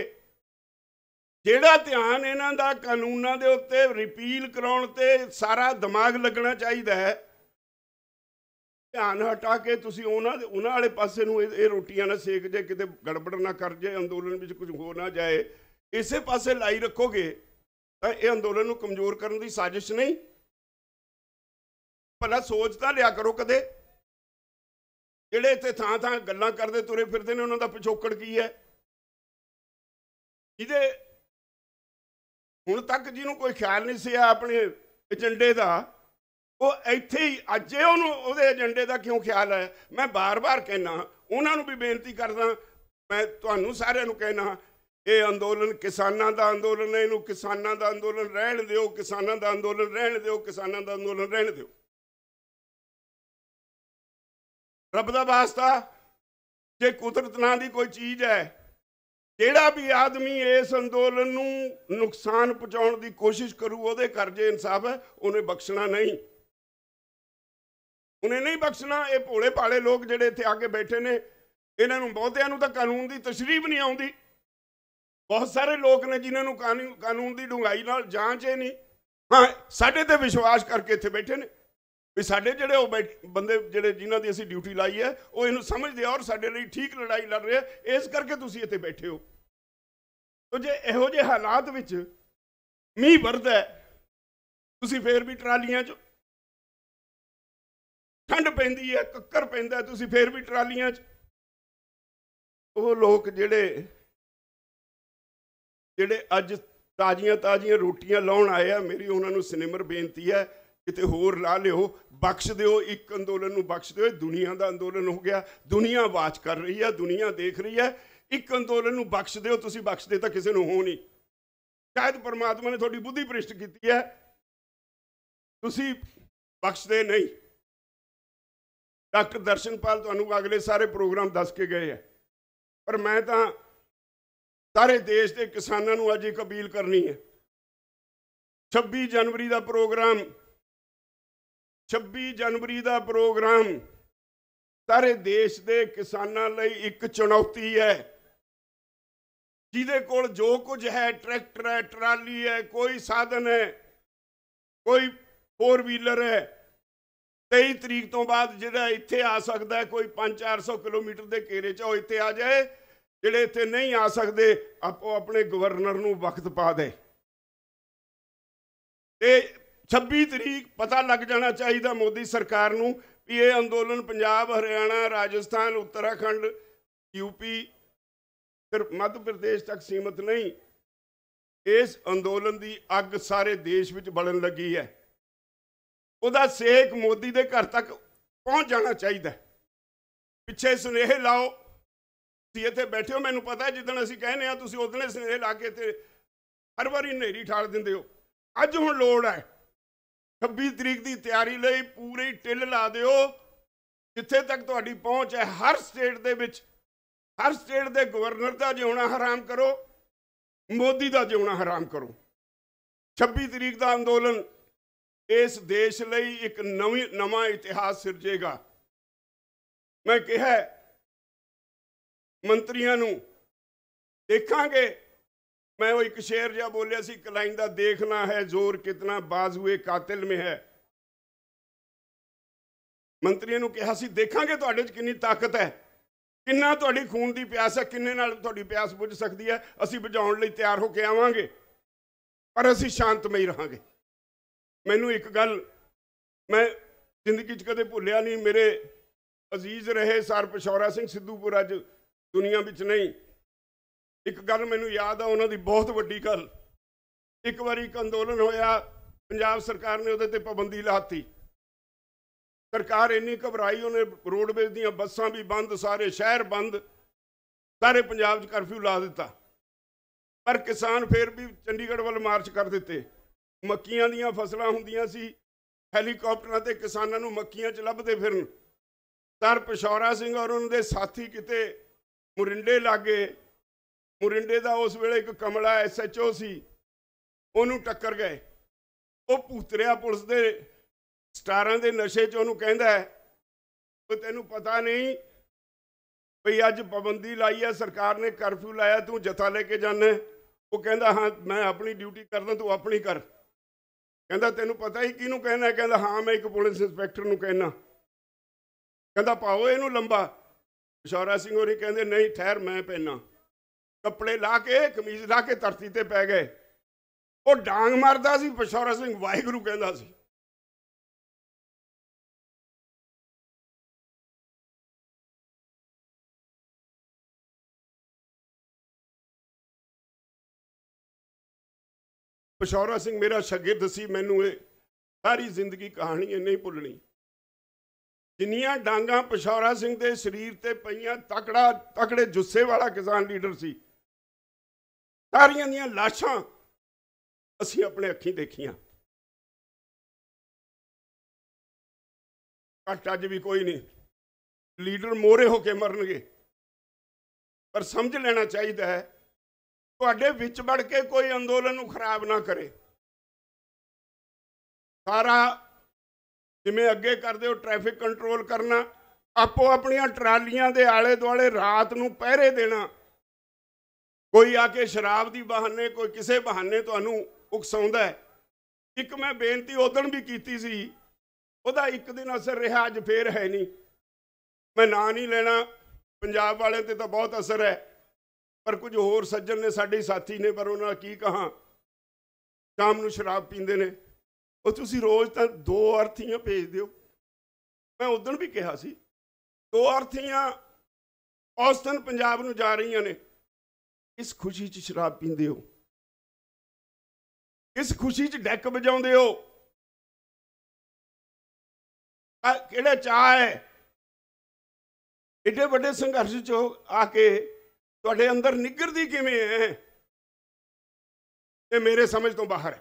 ਜਿਹੜਾ ਧਿਆਨ ਇਹਨਾਂ ਦਾ ਕਾਨੂੰਨਾਂ ਦੇ ਉੱਤੇ ਰਿਪੀਲ ਕਰਾਉਣ ਤੇ ਸਾਰਾ ਦਿਮਾਗ ਲੱਗਣਾ ਚਾਹੀਦਾ ਹੈ ਧਿਆਨ ਹਟਾ ਕੇ ਤੁਸੀਂ ਉਹਨਾਂ ਦੇ ਉਹਨਾਂ ਵਾਲੇ ਪਾਸੇ ਨੂੰ ਇਹ ਰੋਟੀਆਂ ਨਾ ਸੇਕ ਜੇ ਕਿਤੇ ਗੜਬੜ ਨਾ ਕਰ ਜੇ ਅੰਦੋਲਨ ਵਿੱਚ ਕੁਝ ਹੋ ਨਾ ਜਾਏ ਇਸੇ ਪਾਸੇ ਲਾਈ ਰੱਖੋਗੇ ਤਾਂ ਇਹ ਅੰਦੋਲਨ ਨੂੰ ਕਮਜ਼ੋਰ ਕਰਨ ਦੀ ਸਾਜ਼ਿਸ਼ ਨਹੀਂ ਭਲਾ ਸੋਚ ਤਾਂ ਲਿਆ ਕਰੋ ਕਦੇ ਜਿਹੜੇ ਇੱਥੇ ਥਾਂ ਥਾਂ ਗੱਲਾਂ ਕਰਦੇ ਤੁਰੇ ਫਿਰਦੇ ਨੇ ਉਹਨਾਂ ਦਾ ਪਿਛੋਕੜ ਕੀ ਹੈ ਜਿਹਦੇ ਹੁਣ ਤੱਕ ਜਿਹਨੂੰ ਕੋਈ ਖਿਆਲ ਨਹੀਂ ਸੀ ਆਪਣੇ ਏਜੰਡੇ ਦਾ ਉਹ ਇੱਥੇ ਹੀ ਅੱਜੇ ਉਹਨੂੰ ਉਹਦੇ ਏਜੰਡੇ ਦਾ ਕਿਉਂ ਖਿਆਲ ਹੈ ਮੈਂ ਬਾਰ-ਬਾਰ ਕਹਿਣਾ ਉਹਨਾਂ ਨੂੰ ਵੀ ਬੇਨਤੀ ਕਰਦਾ ਮੈਂ ਤੁਹਾਨੂੰ ਸਾਰਿਆਂ ਨੂੰ ਕਹਿਣਾ ਇਹ ਅੰਦੋਲਨ ਕਿਸਾਨਾਂ ਦਾ ਅੰਦੋਲਨ ਹੈ ਇਹਨੂੰ ਕਿਸਾਨਾਂ ਦਾ ਅੰਦੋਲਨ ਰਹਿਣ ਦਿਓ ਕਿਸਾਨਾਂ ਦਾ ਅੰਦੋਲਨ ਰਹਿਣ ਦਿਓ ਕਿਸਾਨਾਂ ਦਾ ਅੰਦੋਲਨ ਰਹਿਣ ਦਿਓ ਰੱਬ ਦਾ ਵਾਸਤਾ ਜੇ ਕੁਦਰਤ ਨਾਂ ਦੀ ਕੋਈ ਚੀਜ਼ ਹੈ ਜਿਹੜਾ ਵੀ ਆਦਮੀ ਇਸ ਅੰਦੋਲਨ ਨੂੰ ਨੁਕਸਾਨ ਪਹੁੰਚਾਉਣ ਦੀ ਕੋਸ਼ਿਸ਼ ਕਰੂ ਉਹਦੇ ਕਰਜ਼ੇ ਇਨਸਾਫ ਹੈ ਉਹਨੇ ਬਖਸ਼ਣਾ ਨਹੀਂ ਉਹਨੇ ਨਹੀਂ ਬਖਸ਼ਣਾ ਇਹ ਭੋਲੇ ਭਾਲੇ ਲੋਕ ਜਿਹੜੇ ਇੱਥੇ ਆ ਕੇ ਬੈਠੇ ਨੇ ਇਹਨਾਂ ਨੂੰ ਬਹੁਤਿਆਂ ਨੂੰ ਤਾਂ ਕਾਨੂੰਨ ਦੀ ਤਸ਼ਰੀਫ ਨਹੀਂ ਆਉਂਦੀ ਬਹੁਤ ਸਾਰੇ ਲੋਕ ਨੇ ਜਿਨ੍ਹਾਂ ਨੂੰ ਕਾਨੂੰਨ ਦੀ ਡੂੰਘਾਈ ਨਾਲ ਜਾਂਚ ਹੀ ਨਹੀਂ ਹਾਂ ਸਾਡੇ ਤੇ ਵਿਸ਼ਵਾਸ ਕਰਕੇ ਇੱਥੇ ਬੈਠੇ ਨੇ ਵੀ ਸਾਡੇ ਜਿਹੜੇ ਉਹ ਬੰਦੇ ਜਿਹੜੇ ਜਿਨ੍ਹਾਂ ਦੀ ਅਸੀਂ ਡਿਊਟੀ ਲਾਈ ਹੈ ਉਹ ਇਹਨੂੰ ਸਮਝਦੇ ਆ ਔਰ ਸਾਡੇ ਲਈ ਠੀਕ ਲੜਾਈ ਲੜ ਰਹੇ ਆ ਇਸ ਕਰਕੇ ਤੁਸੀਂ ਇੱਥੇ ਬੈਠੇ ਹੋ ਤੋ ਜੇ ਇਹੋ ਜਿਹੇ ਹਾਲਾਤ ਵਿੱਚ ਮੀਂਹ ਵਰਦਾ ਤੁਸੀਂ ਫੇਰ ਵੀ ਟਰਾਲੀਆਂ 'ਚ ਠੰਡ ਪੈਂਦੀ ਹੈ ਕੱਕਰ ਪੈਂਦਾ ਤੁਸੀਂ ਫੇਰ ਵੀ ਟਰਾਲੀਆਂ 'ਚ ਉਹ ਲੋਕ ਜਿਹੜੇ ਜਿਹੜੇ ਅੱਜ ਤਾਜ਼ੀਆਂ ਤਾਜ਼ੀਆਂ ਰੋਟੀਆਂ ਲਾਉਣ ਆਏ ਆ ਮੇਰੀ ਉਹਨਾਂ ਨੂੰ ਸਿਨੇਮਰ ਬੇਨਤੀ ਹੈ ਕਿਤੇ ਹੋਰ ਲਾ ਲਿਓ ਬਖਸ਼ ਦਿਓ ਇੱਕ ਅੰਦੋਲਨ ਨੂੰ ਬਖਸ਼ ਦਿਓ ਇਹ ਦੁਨੀਆ ਦਾ ਅੰਦੋਲਨ ਹੋ ਗਿਆ ਦੁਨੀਆ ਵਾਚ ਕਰ ਰਹੀ ਹੈ ਦੁਨੀਆ ਦੇਖ ਰਹੀ ਹੈ ਇੱਕ ਅੰਦੋਲਨ ਨੂੰ ਬਖਸ਼ ਦਿਓ ਤੁਸੀਂ ਬਖਸ਼ਦੇ ਤਾਂ ਕਿਸੇ ਨੂੰ ਹੋ ਨਹੀਂ ਸ਼ਾਇਦ ਪਰਮਾਤਮਾ ਨੇ ਤੁਹਾਡੀ ਬੁੱਧੀ ਪ੍ਰਿਸ਼ਟ ਕੀਤੀ ਹੈ ਤੁਸੀਂ ਬਖਸ਼ਦੇ ਨਹੀਂ ਡਾਕਟਰ ਦਰਸ਼ਨਪਾਲ ਤੁਹਾਨੂੰ ਅਗਲੇ ਸਾਰੇ ਪ੍ਰੋਗਰਾਮ ਦੱਸ ਕੇ ਗਏ ਆ ਪਰ ਮੈਂ ਤਾਂ ਸਾਰੇ ਦੇਸ਼ ਦੇ ਕਿਸਾਨਾਂ ਨੂੰ ਅੱਜ ਇੱਕ ਅਪੀਲ ਕਰਨੀ ਹੈ 26 ਜਨਵਰੀ ਦਾ ਪ੍ਰੋਗਰਾਮ 26 ਜਨਵਰੀ ਦਾ ਪ੍ਰੋਗਰਾਮ ਸਾਰੇ ਦੇਸ਼ ਦੇ ਕਿਸਾਨਾਂ ਲਈ ਇੱਕ ਚੁਣੌਤੀ ਹੈ ਜਿਹਦੇ ਕੋਲ ਜੋ ਕੁਝ ਹੈ ਟਰੈਕਟਰ ਹੈ ਟਰਾਲੀ ਹੈ ਕੋਈ ਸਾਧਨ ਹੈ ਕੋਈ ਫੋਰ ਵੀਲਰ ਹੈ 23 ਤਰੀਕ ਤੋਂ ਬਾਅਦ ਜਿਹੜਾ ਇੱਥੇ ਆ ਸਕਦਾ ਕੋਈ 5-400 ਕਿਲੋਮੀਟਰ ਦੇ ਘੇਰੇ 'ਚ ਉਹ ਇੱਥੇ ਆ ਜਾਏ ਜਿਹੜੇ ਇੱਥੇ ਨਹੀਂ ਆ ਸਕਦੇ ਆਪੋ ਆਪਣੇ ਗਵਰਨਰ ਨੂੰ ਵਕਤ ਪਾ ਦੇ ਤੇ 26 ਤਰੀਕ ਪਤਾ ਲੱਗ ਜਾਣਾ ਚਾਹੀਦਾ ਮੋਦੀ ਸਰਕਾਰ ਨੂੰ ਵੀ ਇਹ ਅੰਦੋਲਨ ਪੰਜਾਬ ਹਰਿਆਣਾ ਰਾਜਸਥਾਨ ਉੱਤਰਾਖੰਡ ਯੂਪੀ ਸਿਰਫ ਮੱਧ ਪ੍ਰਦੇਸ਼ ਤੱਕ ਸੀਮਤ ਨਹੀਂ ਇਸ ਅੰਦੋਲਨ ਦੀ ਅੱਗ ਸਾਰੇ ਦੇਸ਼ ਵਿੱਚ ਬਲਣ ਲੱਗੀ ਹੈ ਉਹਦਾ ਸੇਕ ਮੋਦੀ ਦੇ ਘਰ ਤੱਕ ਪਹੁੰਚ ਜਾਣਾ ਚਾਹੀਦਾ ਪਿੱਛੇ ਸੁਨੇਹੇ ਲਾਓ ਤੁਸੀਂ ਇੱਥੇ ਬੈਠੇ ਹੋ ਮੈਨੂੰ ਪਤਾ ਜਿੱਦਣ ਅਸੀਂ ਕਹਿੰਨੇ ਆ ਤੁਸੀਂ ਉਦੋਂ ਸੁਨੇਹੇ ਲਾ ਕੇ ਤੇ ਹਰ ਵਾਰੀ ਨੇਰੀ ਠਾਲ ਦਿੰਦੇ ਹੋ ਅੱਜ ਹੁਣ ਲੋੜ ਹੈ 26 ਤਰੀਕ ਦੀ ਤਿਆਰੀ ਲਈ ਪੂਰੀ ਟਿੱਲ ਲਾ ਦਿਓ ਜਿੱਥੇ ਤੱਕ ਤੁਹਾਡੀ ਪਹੁੰਚ ਹੈ ਹਰ ਸਟੇਟ ਦੇ ਵਿੱਚ ਹਰ ਸਟੇਟ ਦੇ ਗਵਰਨਰ ਦਾ ਜਿਉਣਾ ਹਰਾਮ ਕਰੋ ਮੋਦੀ ਦਾ ਜਿਉਣਾ ਹਰਾਮ ਕਰੋ 26 ਤਰੀਕ ਦਾ ਅੰਦੋਲਨ ਇਸ ਦੇਸ਼ ਲਈ ਇੱਕ ਨਵੀਂ ਨਵਾਂ ਇਤਿਹਾਸ ਸਿਰਜੇਗਾ ਮੈਂ ਕਿਹਾ ਮੰਤਰੀਆਂ ਨੂੰ ਦੇਖਾਂਗੇ ਮੈਂ ਉਹ ਇੱਕ ਸ਼ੇਰ ਜਿਹਾ ਬੋਲਿਆ ਸੀ ਕਲਾਈਂ ਦਾ ਦੇਖਣਾ ਹੈ ਜ਼ੋਰ ਕਿਤਨਾ ਬਾਜ਼ੂਏ ਕਾਤਿਲ ਮੇ ਹੈ ਮੰਤਰੀਆਂ ਨੂੰ ਕਿਹਾ ਸੀ ਦੇਖਾਂਗੇ ਤੁਹਾਡੇ 'ਚ ਕਿੰਨੀ ਤਾਕਤ ਹੈ ਕਿੰਨਾ ਤੁਹਾਡੀ ਖੂਨ ਦੀ ਪਿਆਸ ਹੈ ਕਿੰਨੇ ਨਾਲ ਤੁਹਾਡੀ ਪਿਆਸ ਬੁਝ ਸਕਦੀ ਹੈ ਅਸੀਂ ਬੁਝਾਉਣ ਲਈ ਤਿਆਰ ਹੋ ਕੇ ਆਵਾਂਗੇ ਪਰ ਅਸੀਂ ਸ਼ਾਂਤਮਈ ਰਹਾਂਗੇ ਮੈਨੂੰ ਇੱਕ ਗੱਲ ਮੈਂ ਜ਼ਿੰਦਗੀ 'ਚ ਕਦੇ ਭੁੱਲਿਆ ਨਹੀਂ ਮੇਰੇ ਅਜ਼ੀਜ਼ ਰਹੇ ਸਰ ਪਸ਼ੌਰਾ ਸਿੰਘ ਸਿੱਧੂਪੁਰ ਅੱਜ ਦੁਨੀਆ ਵਿੱਚ ਨਹੀਂ ਇੱਕ ਗੱਲ ਮੈਨੂੰ ਯਾਦ ਆ ਉਹਨਾਂ ਦੀ ਬਹੁਤ ਵੱਡੀ ਗੱਲ ਇੱਕ ਵਾਰੀ ਇੱਕ ਅੰਦੋਲਨ ਹੋਇਆ ਪੰਜਾਬ ਸਰਕਾਰ ਨੇ ਉਹਦੇ ਤੇ ਪਾਬੰਦੀ ਲਾਤੀ ਸਰਕਾਰ ਇੰਨੀ ਘਬਰਾਈ ਉਹਨੇ ਰੋਡਵੇਜ਼ ਦੀਆਂ ਬੱਸਾਂ ਵੀ ਬੰਦ ਸਾਰੇ ਸ਼ਹਿਰ ਬੰਦ ਸਾਰੇ ਪੰਜਾਬ 'ਚ ਕਰਫਿਊ ਲਾ ਦਿੱਤਾ ਪਰ ਕਿਸਾਨ ਫੇਰ ਵੀ ਚੰਡੀਗੜ੍ਹ ਵੱਲ ਮਾਰਚ ਕਰ ਦਿੱਤੇ ਮੱਕੀਆਂ ਦੀਆਂ ਫਸਲਾਂ ਹੁੰਦੀਆਂ ਸੀ ਹੈਲੀਕਾਪਟਰਾਂ ਤੇ ਕਿਸਾਨਾਂ ਨੂੰ ਮੱਕੀਆਂ 'ਚ ਲੱਭਦੇ ਫਿਰਨ ਤਰ ਪਸ਼ੌਰਾ ਸਿੰਘ ਔਰ ਉਹਨਾਂ ਦੇ ਸਾਥੀ ਕਿਤੇ ਮੁਰਿੰਡੇ ਲਾਗੇ ਮੁਰਿੰਡੇ ਦਾ ਉਸ ਵੇਲੇ ਇੱਕ ਕਮਲਾ ਐਸਐਚਓ ਸੀ ਉਹਨੂੰ ਟੱਕਰ ਗਏ ਉਹ ਭੂਤਰਿਆ ਪੁਲਿਸ ਦੇ ਸਟਾਰਾਂ ਦੇ ਨਸ਼ੇ 'ਚ ਉਹਨੂੰ ਕਹਿੰਦਾ ਹੈ ਉਹ ਤੈਨੂੰ ਪਤਾ ਨਹੀਂ ਭਈ ਅੱਜ ਪਾਬੰਦੀ ਲਾਈ ਹੈ ਸਰਕਾਰ ਨੇ ਕਰਫਿਊ ਲਾਇਆ ਤੂੰ ਜਥਾ ਲੈ ਕੇ ਜਾਣਾ ਉਹ ਕਹਿੰਦਾ ਹਾਂ ਮੈਂ ਆਪਣੀ ਡਿਊਟੀ ਕਰਦਾ ਤੂੰ ਆਪਣੀ ਕਰ ਕਹਿੰਦਾ ਤੈਨੂੰ ਪਤਾ ਹੀ ਕਿਹਨੂੰ ਕਹਿਣਾ ਕਹਿੰਦਾ ਹਾਂ ਮੈਂ ਇੱਕ ਪੁਲਿਸ ਇੰਸਪੈਕਟਰ ਨੂੰ ਕਹਿਣਾ ਕਹਿੰਦਾ ਪਾਓ ਇਹਨੂੰ ਲੰਬਾ ਸ਼ੌਰਾ ਸਿੰਘ ਹੋਰੀ ਕਹਿੰਦੇ ਨਹੀਂ ਠਹਿਰ ਮੈਂ ਪਹਿਨਾ ਕੱਪੜੇ ਲਾ ਕੇ ਕਮੀਜ਼ ਲਾ ਕੇ ਧਰਤੀ ਤੇ ਪੈ ਗਏ ਉਹ ਡਾਂਗ ਮਾਰਦਾ ਸੀ ਪਸ਼ੌਰਾ ਸਿੰਘ ਵਾਹਿਗੁਰੂ ਕਹਿੰਦਾ ਸੀ ਪਸ਼ੌਰਾ ਸਿੰਘ ਮੇਰਾ ਸ਼ਾਗਿਰਦ ਸੀ ਮੈਨੂੰ ਇਹ ਸਾਰੀ ਜ਼ਿੰਦਗੀ ਕਹਾਣੀ ਇਹ ਨਹੀਂ ਭੁੱਲਣੀ ਜਿੰਨੀਆਂ ਡਾਂਗਾ ਪਸ਼ੌਰਾ ਸਿੰਘ ਦੇ ਸਰੀਰ ਤੇ ਪਈਆਂ ਤਕੜਾ ਤਕੜੇ ਜੁੱਸੇ ਵਾਲਾ ਕਿਸਾਨ ਲੀਡਰ ਸੀ ਸਾਰੀਆਂ ਦੀਆਂ ਲਾਸ਼ਾਂ ਅਸੀਂ ਆਪਣੇ ਅੱਖੀਂ ਦੇਖੀਆਂ ਘੱਟ ਅੱਜ ਵੀ ਕੋਈ ਨਹੀਂ ਲੀਡਰ ਮੋਰੇ ਹੋ ਕੇ ਮਰਨਗੇ ਪਰ ਸਮਝ ਲੈਣਾ ਚਾਹੀਦਾ ਹੈ ਤੁਹਾਡੇ ਵਿੱਚ ਵੜ ਕੇ ਕੋਈ ਅੰਦੋਲਨ ਨੂੰ ਖਰਾਬ ਨਾ ਕਰੇ ਸਾਰਾ ਜਿਵੇਂ ਅੱਗੇ ਕਰਦੇ ਹੋ ਟ੍ਰੈਫਿਕ ਕੰਟਰੋਲ ਕਰਨਾ ਆਪੋ ਆਪਣੀਆਂ ਟਰਾਲੀਆਂ ਦੇ ਆਲੇ ਦੁਆਲੇ ਰਾਤ ਨੂੰ ਪਹਿਰੇ ਦੇਣਾ ਕੋਈ ਆ ਕੇ ਸ਼ਰਾਬ ਦੀ ਬਹਾਨੇ ਕੋਈ ਕਿਸੇ ਬਹਾਨੇ ਤੁਹਾਨੂੰ ਉਕਸਾਉਂਦਾ ਇੱਕ ਮੈਂ ਬੇਨਤੀ ਉਦੋਂ ਵੀ ਕੀਤੀ ਸੀ ਉਹਦਾ ਇੱਕ ਦਿਨ ਅਸਰ ਰਿਹਾ ਅੱਜ ਫੇਰ ਹੈ ਨਹੀਂ ਮੈਂ ਨਾਂ ਨਹੀਂ ਲੈਣਾ ਪੰਜਾਬ ਵਾਲਿਆਂ ਤੇ ਤਾਂ ਬਹੁਤ ਅਸਰ ਹੈ ਪਰ ਕੁਝ ਹੋਰ ਸੱਜਣ ਨੇ ਸਾਡੇ ਸਾਥੀ ਨੇ ਪਰ ਉਹਨਾਂ ਕੀ ਕਹਾ ਸ਼ਾਮ ਨੂੰ ਸ਼ਰਾਬ ਪੀਂਦੇ ਨੇ ਉਹ ਤੁਸੀਂ ਰੋਜ਼ ਤਾਂ ਦੋ ਅਰਥੀਆਂ ਭੇਜ ਦਿਓ ਮੈਂ ਉਦੋਂ ਵੀ ਕਿਹਾ ਸੀ ਦੋ ਅਰਥੀਆਂ ਔਸਤਨ ਪੰਜਾਬ ਨੂੰ ਜਾ ਰਹੀਆਂ ਨੇ ਇਸ ਖੁਸ਼ੀ 'ਚ ਸ਼ਰਾਬ ਪੀਂਦੇ ਹੋ ਇਸ ਖੁਸ਼ੀ 'ਚ ਡੈਕ ਵਜਾਉਂਦੇ ਹੋ ਕਿਹੜਾ ਚਾਹ ਹੈ ਇੱਡੇ ਵੱਡੇ ਸੰਘਰਸ਼ 'ਚ ਆ ਕੇ ਤੁਹਾਡੇ ਅੰਦਰ ਨਿਗਰਦੀ ਕਿਵੇਂ ਹੈ ਇਹ ਮੇਰੇ ਸਮਝ ਤੋਂ ਬਾਹਰ ਹੈ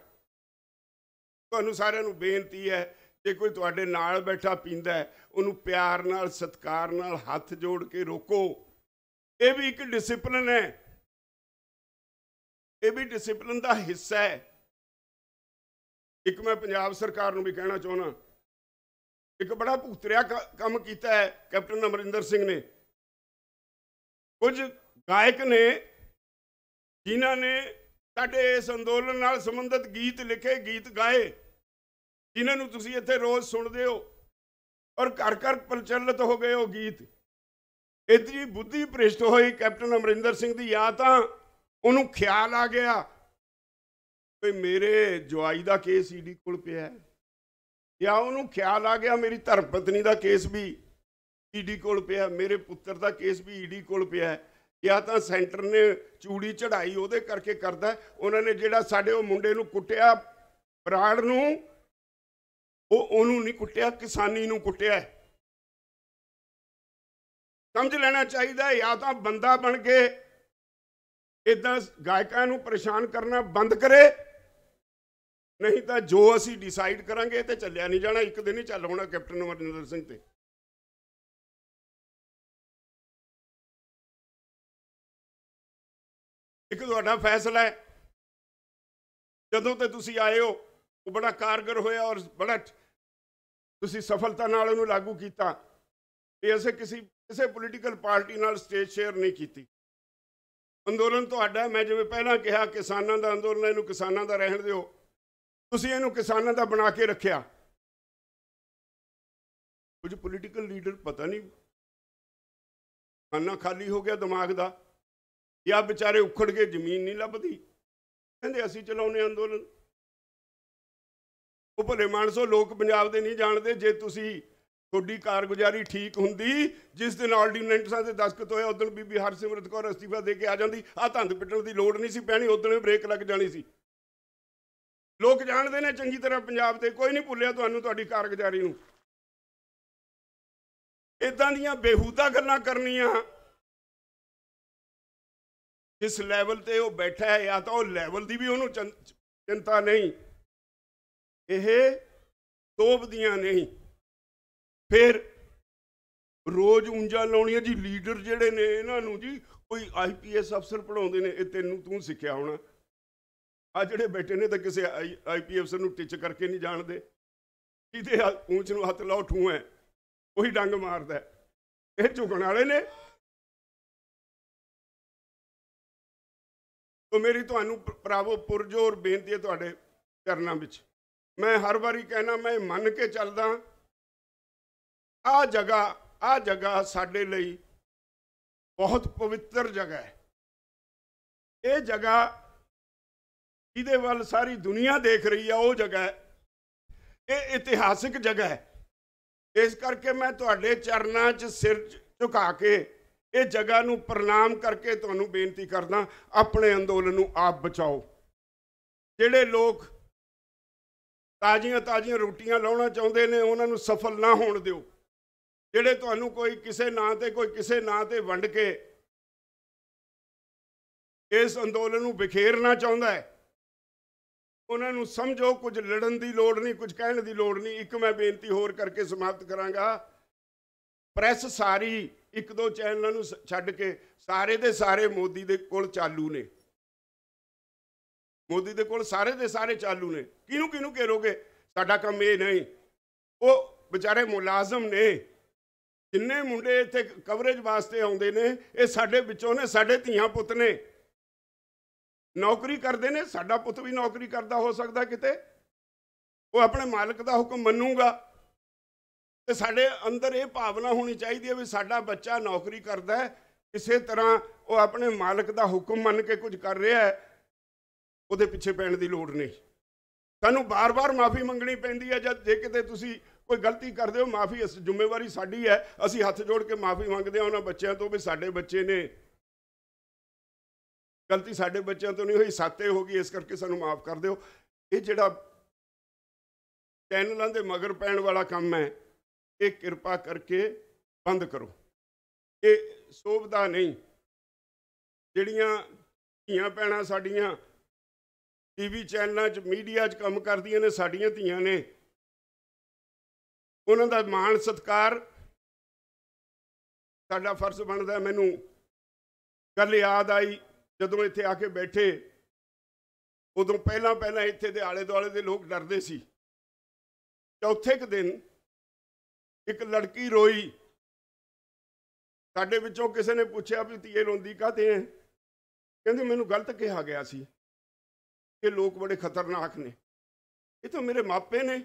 ਤੁਹਾਨੂੰ ਸਾਰਿਆਂ ਨੂੰ ਬੇਨਤੀ ਹੈ ਜੇ ਕੋਈ ਤੁਹਾਡੇ ਨਾਲ ਬੈਠਾ ਪੀਂਦਾ ਹੈ ਉਹਨੂੰ ਪਿਆਰ ਨਾਲ ਸਤਕਾਰ ਨਾਲ ਹੱਥ ਜੋੜ ਕੇ ਰੋਕੋ ਇਹ ਵੀ ਇੱਕ ਡਿਸਪਲਿਨ ਹੈ ਇਹ ਵੀ ਡਿਸਪਲਿਨ ਦਾ ਹਿੱਸਾ ਹੈ ਇੱਕ ਮੈਂ ਪੰਜਾਬ ਸਰਕਾਰ ਨੂੰ ਵੀ ਕਹਿਣਾ ਚਾਹੁੰਦਾ ਇੱਕ ਬੜਾ ਭੁਗਤਰਿਆ ਕੰਮ ਕੀਤਾ ਹੈ ਕੈਪਟਨ ਅਮਰਿੰਦਰ ਸਿੰਘ ਨੇ ਕੁਝ ਗਾਇਕ ਨੇ ਜਿਨ੍ਹਾਂ ਨੇ ਸਾਡੇ ਇਸ ਅੰਦੋਲਨ ਨਾਲ ਸੰਬੰਧਿਤ ਗੀਤ ਲਿਖੇ ਗੀਤ ਗਾਏ ਜਿਨ੍ਹਾਂ ਨੂੰ ਤੁਸੀਂ ਇੱਥੇ ਰੋਜ਼ ਸੁਣਦੇ ਹੋ ਔਰ ਘਰ ਘਰ ਪ੍ਰਚਲਿਤ ਹੋ ਗਏ ਉਹ ਗੀਤ ਇਤਨੀ ਬੁੱਧੀ ਭ੍ਰਿਸ਼ਟ ਹੋਈ ਕੈਪਟਨ ਅਮਰਿੰਦਰ ਸਿੰਘ ਦੀ ਯਾਦ ਤਾਂ ਉਹਨੂੰ ਖਿਆਲ ਆ ਗਿਆ ਵੀ ਮੇਰੇ ਜਵਾਈ ਦਾ ਕੇਸ ਈਡੀ ਕੋਲ ਪਿਆ ਹੈ ਜਾਂ ਉਹਨੂੰ ਖਿਆਲ ਆ ਗਿਆ ਮੇਰੀ ਧਰਮ ਪਤਨੀ ਦਾ ਕੇਸ ਵੀ ਈਡੀ ਕੋਲ ਪਿਆ ਮੇਰੇ ਪੁੱਤਰ ਦਾ ਕੇਸ ਵੀ ਈਡੀ ਕੋਲ ਪਿਆ ਹੈ ਜਾਂ ਤਾਂ ਸੈਂਟਰ ਨੇ ਚੂੜੀ ਚੜਾਈ ਉਹਦੇ ਕਰਕੇ ਕਰਦਾ ਉਹਨਾਂ ਨੇ ਜਿਹੜਾ ਸਾਡੇ ਉਹ ਮੁੰਡੇ ਨੂੰ ਕੁੱਟਿਆ ਬਰਾੜ ਨੂੰ ਉਹ ਉਹਨੂੰ ਨਹੀਂ ਕੁੱਟਿਆ ਕਿਸਾਨੀ ਨੂੰ ਕੁੱਟਿਆ ਸਮਝ ਲੈਣਾ ਚਾਹੀਦਾ ਜਾਂ ਤਾਂ ਬੰਦਾ ਬਣ ਕੇ ਇਦਾਂ ਗਾਇਕਾਂ ਨੂੰ ਪਰੇਸ਼ਾਨ ਕਰਨਾ ਬੰਦ ਕਰੇ ਨਹੀਂ ਤਾਂ ਜੋ ਅਸੀਂ ਡਿਸਾਈਡ ਕਰਾਂਗੇ ਤੇ ਚੱਲਿਆ ਨਹੀਂ ਜਾਣਾ ਇੱਕ ਦਿਨ ਹੀ ਚੱਲ ਹੋਣਾ ਕੈਪਟਨ ਅਮਰਿੰਦਰ ਸਿੰਘ ਤੇ ਇੱਕ ਤੁਹਾਡਾ ਫੈਸਲਾ ਹੈ ਜਦੋਂ ਤੇ ਤੁਸੀਂ ਆਏ ਹੋ ਉਹ ਬੜਾ ਕਾਰਗਰ ਹੋਇਆ ਔਰ ਬੜਾ ਤੁਸੀਂ ਸਫਲਤਾ ਨਾਲ ਉਹਨੂੰ ਲਾਗੂ ਕੀਤਾ ਤੇ ਅਸੀਂ ਕਿਸੇ ਕਿਸੇ ਪੋਲੀਟੀਕਲ ਪਾਰਟੀ ਨਾਲ ਸਟੇਜ ਸ਼ੇਅਰ ਨਹੀਂ ਕੀਤੀ ਅੰਦੋਲਨ ਤੁਹਾਡਾ ਮੈਂ ਜਿਵੇਂ ਪਹਿਲਾਂ ਕਿਹਾ ਕਿਸਾਨਾਂ ਦਾ ਅੰਦੋਲਨ ਇਹਨੂੰ ਕਿਸਾਨਾਂ ਦਾ ਰਹਿਣ ਦਿਓ ਤੁਸੀਂ ਇਹਨੂੰ ਕਿਸਾਨਾਂ ਦਾ ਬਣਾ ਕੇ ਰੱਖਿਆ ਕੁਝ ਪੋਲੀਟੀਕਲ ਲੀਡਰ ਪਤਾ ਨਹੀਂ ਖਾਨਾ ਖਾਲੀ ਹੋ ਗਿਆ ਦਿਮਾਗ ਦਾ ਜਾਂ ਵਿਚਾਰੇ ਉਖੜ ਕੇ ਜ਼ਮੀਨ ਨਹੀਂ ਲੱਭਦੀ ਕਹਿੰਦੇ ਅਸੀਂ ਚਲਾਉਨੇ ਅੰਦੋਲਨ ਉਹ ਭਲੇ ਮਾਨਸੋ ਲੋਕ ਪੰਜਾਬ ਦੇ ਨਹੀਂ ਜਾਣਦੇ ਜੇ ਤੁਸੀਂ ਤੁਹਾਡੀ ਕਾਰਗੁਜ਼ਾਰੀ ਠੀਕ ਹੁੰਦੀ ਜਿਸ ਦਿਨ ਆਰਡੀਨੈਂਸਾਂ ਦੇ ਦਸਕਤ ਹੋਏ ਉਦੋਂ ਬੀਬੀ ਹਰਸਿਮਰਤ ਕੌਰ ਅਸਤੀਫਾ ਦੇ ਕੇ ਆ ਜਾਂਦੀ ਆ ਧੰਦ ਪਿੱਟਣ ਦੀ ਲੋੜ ਨਹੀਂ ਸੀ ਪੈਣੀ ਉਦੋਂ ਬ੍ਰੇਕ ਲੱਗ ਜਾਣੀ ਸੀ ਲੋਕ ਜਾਣਦੇ ਨੇ ਚੰਗੀ ਤਰ੍ਹਾਂ ਪੰਜਾਬ ਤੇ ਕੋਈ ਨਹੀਂ ਭੁੱਲਿਆ ਤੁਹਾਨੂੰ ਤੁਹਾਡੀ ਕਾਰਗੁਜ਼ਾਰੀ ਨੂੰ ਇਦਾਂ ਦੀਆਂ ਬੇਹੂਦਾ ਗੱਲਾਂ ਕਰਨੀਆਂ ਇਸ ਲੈਵਲ ਤੇ ਉਹ ਬੈਠਾ ਹੈ ਜਾਂ ਤਾਂ ਉਹ ਲੈਵਲ ਦੀ ਵੀ ਉਹਨੂੰ ਚਿੰਤਾ ਨਹੀਂ ਇਹ ਦੀਆਂ ਨਹੀਂ ਫਿਰ ਰੋਜ਼ ਲਾਉਣੀ ਲਾਉਣੀਆਂ ਜੀ ਲੀਡਰ ਜਿਹੜੇ ਨੇ ਇਹਨਾਂ ਨੂੰ ਜੀ ਕੋਈ ਆਈਪੀਐਸ ਅਫਸਰ ਪੜਾਉਂਦੇ ਨੇ ਇਹ ਤੈਨੂੰ ਤੂੰ ਸਿੱਖਿਆ ਹੋਣਾ ਆ ਜਿਹੜੇ ਬੈਠੇ ਨੇ ਤਾਂ ਕਿਸੇ ਆਈਪੀਐਸ ਅਫਸਰ ਨੂੰ ਟਿਚ ਕਰਕੇ ਨਹੀਂ ਜਾਣਦੇ ਜਿਹਦੇ ਉਂਝ ਨੂੰ ਹੱਥ ਲਾਉ ਠੂਆ ਉਹੀ ਡੰਗ ਮਾਰਦਾ ਇਹ ਝੁਕਣ ਵਾਲੇ ਨੇ ਸੋ ਮੇਰੀ ਤੁਹਾਨੂੰ ਪ੍ਰਾਪੋ ਪੁਰਜੋਰ ਬੇਨਤੀ ਹੈ ਤੁਹਾਡੇ ਚਰਨਾਂ ਵਿੱਚ ਮੈਂ ਹਰ ਵਾਰੀ ਕਹਿਣਾ ਮੈਂ ਮੰਨ ਕੇ ਚੱਲਦਾ ਆ ਜਗ੍ਹਾ ਆ ਜਗ੍ਹਾ ਸਾਡੇ ਲਈ ਬਹੁਤ ਪਵਿੱਤਰ ਜਗ੍ਹਾ ਹੈ ਇਹ ਜਗ੍ਹਾ ਇਹਦੇ ਵੱਲ ਸਾਰੀ ਦੁਨੀਆ ਦੇਖ ਰਹੀ ਆ ਉਹ ਜਗ੍ਹਾ ਹੈ ਇਹ ਇਤਿਹਾਸਿਕ ਜਗ੍ਹਾ ਹੈ ਇਸ ਕਰਕੇ ਮੈਂ ਤੁਹਾਡੇ ਚਰਨਾਂ 'ਚ ਸਿਰ ਝੁਕਾ ਕੇ ਇਹ ਜਗ੍ਹਾ ਨੂੰ ਪ੍ਰਣਾਮ ਕਰਕੇ ਤੁਹਾਨੂੰ ਬੇਨਤੀ ਕਰਦਾ ਆਪਣੇ ਅੰਦੋਲਨ ਨੂੰ ਆਪ ਬਚਾਓ ਜਿਹੜੇ ਲੋਕ ਤਾਜ਼ੀਆਂ ਤਾਜ਼ੀਆਂ ਰੋਟੀਆਂ ਲਾਉਣਾ ਚਾਹੁੰਦੇ ਨੇ ਉਹਨਾਂ ਨੂੰ ਸਫਲ ਨਾ ਹੋਣ ਦਿਓ ਜਿਹੜੇ ਤੁਹਾਨੂੰ ਕੋਈ ਕਿਸੇ ਨਾਂ ਤੇ ਕੋਈ ਕਿਸੇ ਨਾਂ ਤੇ ਵੰਡ ਕੇ ਇਸ ਅੰਦੋਲਨ ਨੂੰ ਵਿਖੇਰਨਾ ਚਾਹੁੰਦਾ ਹੈ ਉਹਨਾਂ ਨੂੰ ਸਮਝੋ ਕੁਝ ਲੜਨ ਦੀ ਲੋੜ ਨਹੀਂ ਕੁਝ ਕਹਿਣ ਦੀ ਲੋੜ ਨਹੀਂ ਇੱਕ ਮੈਂ ਬੇਨਤੀ ਹੋਰ ਕਰਕੇ ਸਮਾਪਤ ਕਰਾਂਗਾ ਪ੍ਰੈਸ ਸਾਰੀ ਇੱਕ ਦੋ ਚੈਨਲਾਂ ਨੂੰ ਛੱਡ ਕੇ ਸਾਰੇ ਦੇ ਸਾਰੇ ਮੋਦੀ ਦੇ ਕੋਲ ਚਾਲੂ ਨੇ ਮੋਦੀ ਦੇ ਕੋਲ ਸਾਰੇ ਦੇ ਸਾਰੇ ਚਾਲੂ ਨੇ ਕਿਹਨੂੰ ਕਿਹਨੂੰ ਘੇਰੋਗੇ ਸਾਡਾ ਕੰਮ ਇਹ ਨਹੀਂ ਉਹ ਵਿਚਾਰੇ ਮੁਲਾਜ਼ਮ ਨੇ ਜਿੰਨੇ ਮੁੰਡੇ ਇੱਥੇ ਕਵਰੇਜ ਵਾਸਤੇ ਆਉਂਦੇ ਨੇ ਇਹ ਸਾਡੇ ਵਿੱਚੋਂ ਨੇ ਸਾਡੇ ਧੀਆਂ ਪੁੱਤ ਨੇ ਨੌਕਰੀ ਕਰਦੇ ਨੇ ਸਾਡਾ ਪੁੱਤ ਵੀ ਨੌਕਰੀ ਕਰਦਾ ਹੋ ਸਕਦਾ ਕਿਤੇ ਉਹ ਆਪਣੇ ਮਾਲਕ ਦਾ ਹੁਕਮ ਮੰਨੂਗਾ ਤੇ ਸਾਡੇ ਅੰਦਰ ਇਹ ਭਾਵਨਾ ਹੋਣੀ ਚਾਹੀਦੀ ਹੈ ਵੀ ਸਾਡਾ ਬੱਚਾ ਨੌਕਰੀ ਕਰਦਾ ਹੈ ਕਿਸੇ ਤਰ੍ਹਾਂ ਉਹ ਆਪਣੇ ਮਾਲਕ ਦਾ ਹੁਕਮ ਮੰਨ ਕੇ ਕੁਝ ਕਰ ਰਿਹਾ ਹੈ ਉਹਦੇ ਪਿੱਛੇ ਪੈਣ ਦੀ ਲੋੜ ਨਹੀਂ ਸਾਨੂੰ ਬਾਰ-ਬਾਰ ਮਾਫੀ ਮੰਗਣੀ ਪੈਂਦੀ ਹੈ ਜਦ ਜੇ ਕਿਤੇ ਤੁਸੀਂ ਕੋਈ ਗਲਤੀ ਕਰਦੇ ਹੋ ਮਾਫੀ ਇਸ ਜ਼ਿੰਮੇਵਾਰੀ ਸਾਡੀ ਹੈ ਅਸੀਂ ਹੱਥ ਜੋੜ ਕੇ ਮਾਫੀ ਮੰਗਦੇ ਹਾਂ ਉਹਨਾਂ ਬੱਚਿਆਂ ਤੋਂ ਵੀ ਸਾਡੇ ਬੱਚੇ ਨੇ ਗਲਤੀ ਸਾਡੇ ਬੱਚਿਆਂ ਤੋਂ ਨਹੀਂ ਹੋਈ ਸਾਤੇ ਹੋ ਗਈ ਇਸ ਕਰਕੇ ਸਾਨੂੰ ਮਾਫ ਕਰ ਦਿਓ ਇਹ ਜਿਹੜਾ ਚੈਨਲਾਂ ਦੇ ਮਗਰ ਪੈਣ ਵਾਲਾ ਕੰਮ ਹੈ ਇਹ ਕਿਰਪਾ ਕਰਕੇ ਬੰਦ ਕਰੋ ਇਹ ਸੋਭਦਾ ਨਹੀਂ ਜਿਹੜੀਆਂ ਧੀਆਂ ਪੈਣਾ ਸਾਡੀਆਂ ਟੀਵੀ ਚੈਨਲਾਂ 'ਚ ਮੀਡੀਆ 'ਚ ਕੰਮ ਕਰਦੀਆਂ ਨੇ ਸਾਡੀਆਂ ਧੀਆਂ ਨੇ ਉਹਨਾਂ ਦਾ ਮਾਣ ਸਤਕਾਰ ਸਾਡਾ ਫਰਜ਼ ਬਣਦਾ ਮੈਨੂੰ ਕੱਲ ਯਾਦ ਆਈ ਜਦੋਂ ਇੱਥੇ ਆ ਕੇ ਬੈਠੇ ਉਦੋਂ ਪਹਿਲਾਂ ਪਹਿਲਾਂ ਇੱਥੇ ਦੇ ਆਲੇ ਦੁਆਲੇ ਦੇ ਲੋਕ ਡਰਦੇ ਸੀ ਚੌਥੇ ਦਿਨ ਇੱਕ ਲੜਕੀ ਰੋਈ ਸਾਡੇ ਵਿੱਚੋਂ ਕਿਸੇ ਨੇ ਪੁੱਛਿਆ ਵੀ ਧੀਏ ਰੋਂਦੀ ਕਾਤੇ ਐ ਕਹਿੰਦੀ ਮੈਨੂੰ ਗਲਤ ਕਿਹਾ ਗਿਆ ਸੀ ਕਿ ਲੋਕ ਬੜੇ ਖਤਰਨਾਕ ਨੇ ਇਹ ਤਾਂ ਮੇਰੇ ਮਾਪੇ ਨੇ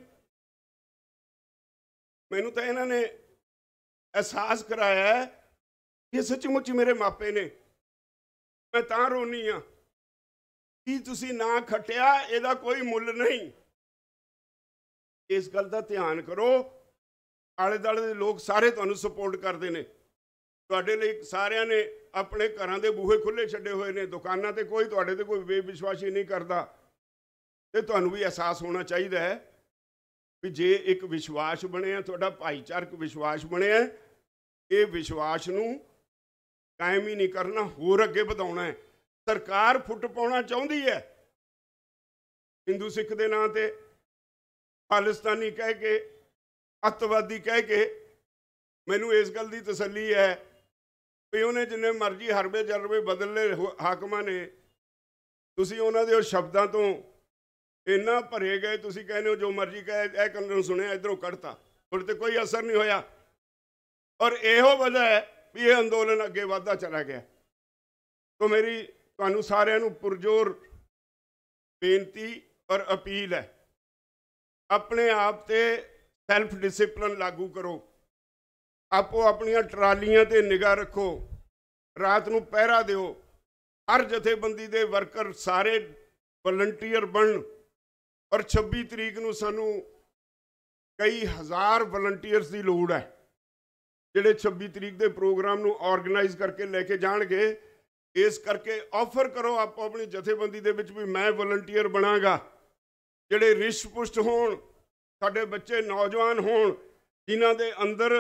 ਮੈਨੂੰ ਤਾਂ ਇਹਨਾਂ ਨੇ ਅਹਿਸਾਸ ਕਰਾਇਆ ਕਿ ਸੱਚਮੁੱਚ ਮੇਰੇ ਮਾਪੇ ਨੇ ਮੈਂ ਤਾਂ ਰੋਣੀ ਆ ਕੀ ਤੁਸੀਂ ਨਾ ਖਟਿਆ ਇਹਦਾ ਕੋਈ ਮੁੱਲ ਨਹੀਂ ਇਸ ਗੱਲ ਦਾ ਧਿਆਨ ਕਰੋ ਆਲੇ ਦਾਲੇ ਦੇ ਲੋਕ ਸਾਰੇ ਤੁਹਾਨੂੰ ਸਪੋਰਟ ਕਰਦੇ ਨੇ ਤੁਹਾਡੇ ਲਈ ਸਾਰਿਆਂ ਨੇ ਆਪਣੇ ਘਰਾਂ ਦੇ ਬੂਹੇ ਖੁੱਲੇ ਛੱਡੇ ਹੋਏ ਨੇ ਦੁਕਾਨਾਂ ਤੇ ਕੋਈ ਤੁਹਾਡੇ ਤੇ ਕੋਈ ਬੇਵਿਸ਼ਵਾਸੀ ਨਹੀਂ ਕਰਦਾ ਤੇ ਤੁਹਾਨੂੰ ਵੀ ਅਹਿਸਾਸ ਹੋਣਾ ਚਾਹੀਦਾ ਹੈ ਵੀ ਜੇ ਇੱਕ ਵਿਸ਼ਵਾਸ ਬਣਿਆ ਤੁਹਾਡਾ ਭਾਈਚਾਰਕ ਵਿਸ਼ਵਾਸ ਬਣਿਆ ਇਹ ਵਿਸ਼ਵਾਸ ਨੂੰ ਕਾਇਮ ਹੀ ਨਹੀਂ ਕਰਨਾ ਹੋਰ ਅੱਗੇ ਵਧਾਉਣਾ ਹੈ ਸਰਕਾਰ ਫੁੱਟ ਪਾਉਣਾ ਚਾਹੁੰਦੀ ਹੈ ਹਿੰਦੂ ਸਿੱਖ ਦੇ ਨਾਂ ਤੇ ਪਾਕਿਸਤਾਨੀ ਕਹਿ ਕੇ ਅਤਵਾਦੀ ਕਹਿ ਕੇ ਮੈਨੂੰ ਇਸ ਗੱਲ ਦੀ ਤਸੱਲੀ ਹੈ ਵੀ ਉਹਨੇ ਜਿੰਨੇ ਮਰਜ਼ੀ ਹਰਬੇ ਜਰਬੇ ਲੈ ਹਾਕਮਾਂ ਨੇ ਤੁਸੀਂ ਉਹਨਾਂ ਦੇ ਉਹ ਸ਼ਬਦਾਂ ਤੋਂ ਇੰਨਾ ਭਰੇ ਗਏ ਤੁਸੀਂ ਕਹਿੰਦੇ ਹੋ ਜੋ ਮਰਜ਼ੀ ਕਹੇ ਇਹ ਕੰਨ ਨੂੰ ਸੁਣਿਆ ਇਧਰੋਂ ਕੱਢਤਾ ਤੁਹਾਡੇ ਤੇ ਕੋਈ ਅਸਰ ਨਹੀਂ ਹੋਇਆ ਔਰ ਇਹੋ ਵਜ੍ਹਾ ਹੈ ਵੀ ਇਹ ਅੰਦੋਲਨ ਅੱਗੇ ਵਧਦਾ ਚਲਾ ਗਿਆ ਤੋਂ ਮੇਰੀ ਤੁਹਾਨੂੰ ਸਾਰਿਆਂ ਨੂੰ ਪੁਰਜੋਰ ਬੇਨਤੀ ਔਰ ਅਪੀਲ ਹੈ ਆਪਣੇ ਆਪ ਤੇ ਸੈਲਫ ਡਿਸਪਲਨ ਲਾਗੂ ਕਰੋ ਆਪੋ ਆਪਣੀਆਂ ਟਰਾਲੀਆਂ ਤੇ ਨਿਗਾਹ ਰੱਖੋ ਰਾਤ ਨੂੰ ਪਹਿਰਾ ਦਿਓ ਹਰ ਜਥੇਬੰਦੀ ਦੇ ਵਰਕਰ ਸਾਰੇ ਵਲੰਟੀਅਰ ਬਣਨ ਔਰ 26 ਤਰੀਕ ਨੂੰ ਸਾਨੂੰ ਕਈ ਹਜ਼ਾਰ ਵਲੰਟੀਅਰਸ ਦੀ ਲੋੜ ਹੈ ਜਿਹੜੇ 26 ਤਰੀਕ ਦੇ ਪ੍ਰੋਗਰਾਮ ਨੂੰ ਆਰਗੇਨਾਈਜ਼ ਕਰਕੇ ਲੈ ਕੇ ਜਾਣਗੇ ਇਸ ਕਰਕੇ ਆਫਰ ਕਰੋ ਆਪੋ ਆਪਣੀ ਜਥੇਬੰਦੀ ਦੇ ਵਿੱਚ ਵੀ ਮੈਂ ਵਲੰਟੀਅਰ ਬਣਾਗਾ ਜਿਹੜੇ ਰਿਸ਼ਪੁਸ਼ਟ ਹੋਣ ਸਾਡੇ ਬੱਚੇ ਨੌਜਵਾਨ ਹੋਣ ਜਿਨ੍ਹਾਂ ਦੇ ਅੰਦਰ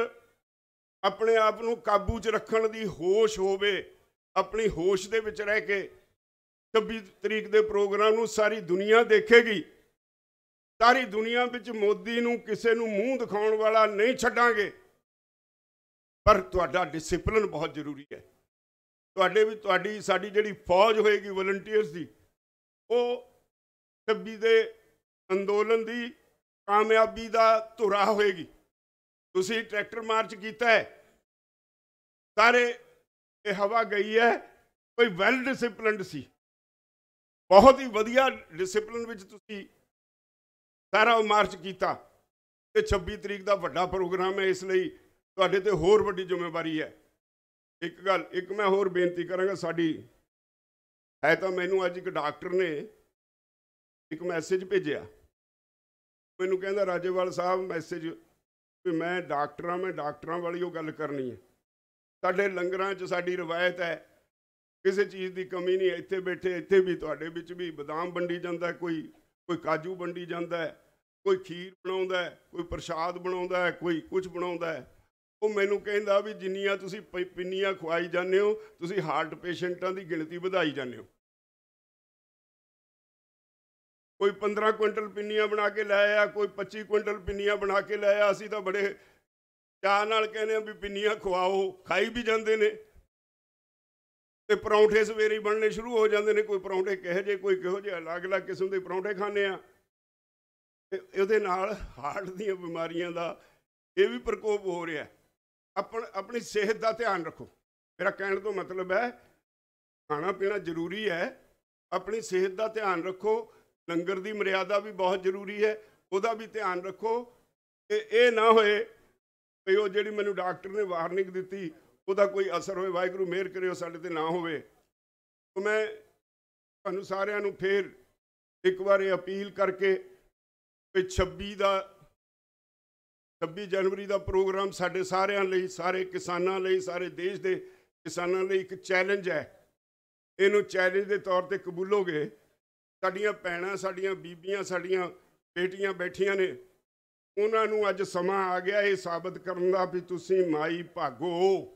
ਆਪਣੇ ਆਪ ਨੂੰ ਕਾਬੂ 'ਚ ਰੱਖਣ ਦੀ ਹੋਸ਼ ਹੋਵੇ ਆਪਣੀ ਹੋਸ਼ ਦੇ ਵਿੱਚ ਰਹਿ ਕੇ 26 ਤਰੀਕ ਦੇ ਪ੍ਰੋਗਰਾਮ ਨੂੰ ਸਾਰੀ ਦੁਨੀਆ ਦੇਖੇਗੀ ਸਾਰੀ ਦੁਨੀਆ ਵਿੱਚ ਮੋਦੀ ਨੂੰ ਕਿਸੇ ਨੂੰ ਮੂੰਹ ਦਿਖਾਉਣ ਵਾਲਾ ਨਹੀਂ ਛੱਡਾਂਗੇ ਪਰ ਤੁਹਾਡਾ ਡਿਸਪਲਿਨ ਬਹੁਤ ਜ਼ਰੂਰੀ ਹੈ ਤੁਹਾਡੇ ਵੀ ਤੁਹਾਡੀ ਸਾਡੀ ਜਿਹੜੀ ਫੌਜ ਹੋਏਗੀ ਵਲੰਟੀਅਰਸ ਦੀ ਉਹ 26 ਦੇ ਅੰਦੋਲਨ ਦੀ ਕਾਮਯਾਬੀ ਦਾ ਧੁਰਾ ਹੋਏਗੀ ਤੁਸੀਂ ਟਰੈਕਟਰ ਮਾਰਚ ਕੀਤਾ ਹੈ ਸਾਰੇ ਇਹ ਹਵਾ ਗਈ ਹੈ ਕੋਈ ਵੈਲ ਡਿਸਪਲਿਨਡ ਸੀ ਬਹੁਤ ਹੀ ਵਧੀਆ ਡਿਸਪਲਿਨ ਵਿੱਚ ਤੁਸੀਂ ਸਾਰਾ ਮਾਰਚ ਕੀਤਾ ਤੇ 26 ਤਰੀਕ ਦਾ ਵੱਡਾ ਪ੍ਰੋਗਰਾਮ ਹੈ ਇਸ ਲਈ ਤੁਹਾਡੇ ਤੇ ਹੋਰ ਵੱਡੀ ਜ਼ਿੰਮੇਵਾਰੀ ਹੈ ਇੱਕ ਗੱਲ ਇੱਕ ਮੈਂ ਹੋਰ ਬੇਨਤੀ ਕਰਾਂਗਾ ਸਾਡੀ ਹੈ ਤਾਂ ਮੈਨੂੰ ਅੱਜ ਇੱਕ ਡਾਕਟਰ ਨੇ ਇੱਕ ਮੈਸੇਜ ਭੇਜਿਆ ਮੈਨੂੰ ਕਹਿੰਦਾ ਰਾਜੇਵਾਲ ਸਾਹਿਬ ਮੈਸੇਜ ਵੀ ਮੈਂ ਡਾਕਟਰਾਂ ਮੈਂ ਡਾਕਟਰਾਂ ਵਾਲੀ ਉਹ ਗੱਲ ਕਰਨੀ ਹੈ ਸਾਡੇ ਲੰਗਰਾਂ 'ਚ ਸਾਡੀ ਰਵਾਇਤ ਹੈ ਕਿਸੇ ਚੀਜ਼ ਦੀ ਕਮੀ ਨਹੀਂ ਇੱਥੇ ਬੈਠੇ ਇੱਥੇ ਵੀ ਤੁਹਾਡੇ ਵਿੱਚ ਵੀ ਬਦਾਮ ਵੰਡੀ ਜਾਂਦਾ ਕੋਈ ਕੋਈ ਕਾਜੂ ਵੰਡੀ ਜਾਂਦਾ ਕੋਈ ਖੀਰ ਬਣਾਉਂਦਾ ਕੋਈ ਪ੍ਰਸ਼ਾਦ ਬਣਾਉਂਦਾ ਕੋਈ ਕੁਝ ਬਣਾਉਂਦਾ ਉਹ ਮੈਨੂੰ ਕਹਿੰਦਾ ਵੀ ਜਿੰਨੀਆਂ ਤੁਸੀਂ ਪਿੰਨੀਆਂ ਖਵਾਈ ਜਾਂਦੇ ਹੋ ਤੁਸੀਂ ਹਾਰਟ ਪੇਸ਼ੈਂਟਾਂ ਦੀ ਗਿਣਤੀ ਵਧਾਈ ਜਾਂਦੇ ਹੋ ਕੋਈ 15 ਕੁਇੰਟਲ ਪਿੰਨੀਆਂ ਬਣਾ ਕੇ ਲੈ ਆਇਆ ਕੋਈ 25 ਕੁਇੰਟਲ ਪਿੰਨੀਆਂ ਬਣਾ ਕੇ ਲੈ ਆਇਆ ਅਸੀਂ ਤਾਂ ਬੜੇ ਚਾਹ ਨਾਲ ਕਹਿੰਦੇ ਆ ਵੀ ਪਿੰਨੀਆਂ ਖਵਾਓ ਖਾਈ ਵੀ ਜਾਂਦੇ ਨੇ ਤੇ ਪਰੌਂਠੇ ਸਵੇਰੇ ਬਣਨੇ ਸ਼ੁਰੂ ਹੋ ਜਾਂਦੇ ਨੇ ਕੋਈ ਪਰੌਂਠੇ ਕਹੇ ਜੇ ਕੋਈ ਕਿਹੋ ਜੇ ਅਲੱਗ-ਅਲੱਗ ਕਿਸਮ ਦੇ ਪਰੌਂਠੇ ਖਾਣੇ ਆ ਤੇ ਉਹਦੇ ਨਾਲ ਹਾਰਟ ਦੀਆਂ ਬਿਮਾਰੀਆਂ ਦਾ ਇਹ ਵੀ ਪ੍ਰਕੋਪ ਹੋ ਰਿਹਾ ਆਪਣ ਆਪਣੀ ਸਿਹਤ ਦਾ ਧਿਆਨ ਰੱਖੋ ਮੇਰਾ ਕਹਿਣ ਤੋਂ ਮਤਲਬ ਹੈ ਖਾਣਾ ਪੀਣਾ ਜ਼ਰੂਰੀ ਹੈ ਆਪਣੀ ਸਿਹਤ ਦਾ ਧਿਆਨ ਰੱਖੋ ਲੰਗਰ ਦੀ ਮਰਿਆਦਾ ਵੀ ਬਹੁਤ ਜ਼ਰੂਰੀ ਹੈ ਉਹਦਾ ਵੀ ਧਿਆਨ ਰੱਖੋ ਤੇ ਇਹ ਨਾ ਹੋਏ ਵੀ ਉਹ ਜਿਹੜੀ ਮੈਨੂੰ ਡਾਕਟਰ ਨੇ ਵਾਰਨਿੰਗ ਦਿੱਤੀ ਉਹਦਾ ਕੋਈ ਅਸਰ ਹੋਵੇ ਵਾਹਿਗੁਰੂ ਮਿਹਰ ਕਰੇ ਉਹ ਸਾਡੇ ਤੇ ਨਾ ਹੋਵੇ ਤਾਂ ਮੈਂ ਤੁਹਾਨੂੰ ਸਾਰਿਆਂ ਨੂੰ ਫੇਰ ਇੱਕ ਵਾਰ ਇਹ ਅਪੀਲ ਕਰਕੇ ਵੀ 26 ਦਾ 26 ਜਨਵਰੀ ਦਾ ਪ੍ਰੋਗਰਾਮ ਸਾਡੇ ਸਾਰਿਆਂ ਲਈ ਸਾਰੇ ਕਿਸਾਨਾਂ ਲਈ ਸਾਰੇ ਦੇਸ਼ ਦੇ ਕਿਸਾਨਾਂ ਲਈ ਇੱਕ ਚੈਲੰਜ ਹੈ ਇਹਨੂੰ ਚੈਲੰਜ ਦੇ ਤੌਰ ਤੇ ਕਬੂਲੋਗੇ ਸਾਡੀਆਂ ਪੈਣਾ ਸਾਡੀਆਂ ਬੀਬੀਆਂ ਸਾਡੀਆਂ ਬੇਟੀਆਂ ਬੈਠੀਆਂ ਨੇ ਉਹਨਾਂ ਨੂੰ ਅੱਜ ਸਮਾਂ ਆ ਗਿਆ ਇਹ ਸਾਬਤ ਕਰਨ ਦਾ ਵੀ ਤੁਸੀਂ ਮਾਈ ਭਾਗੋ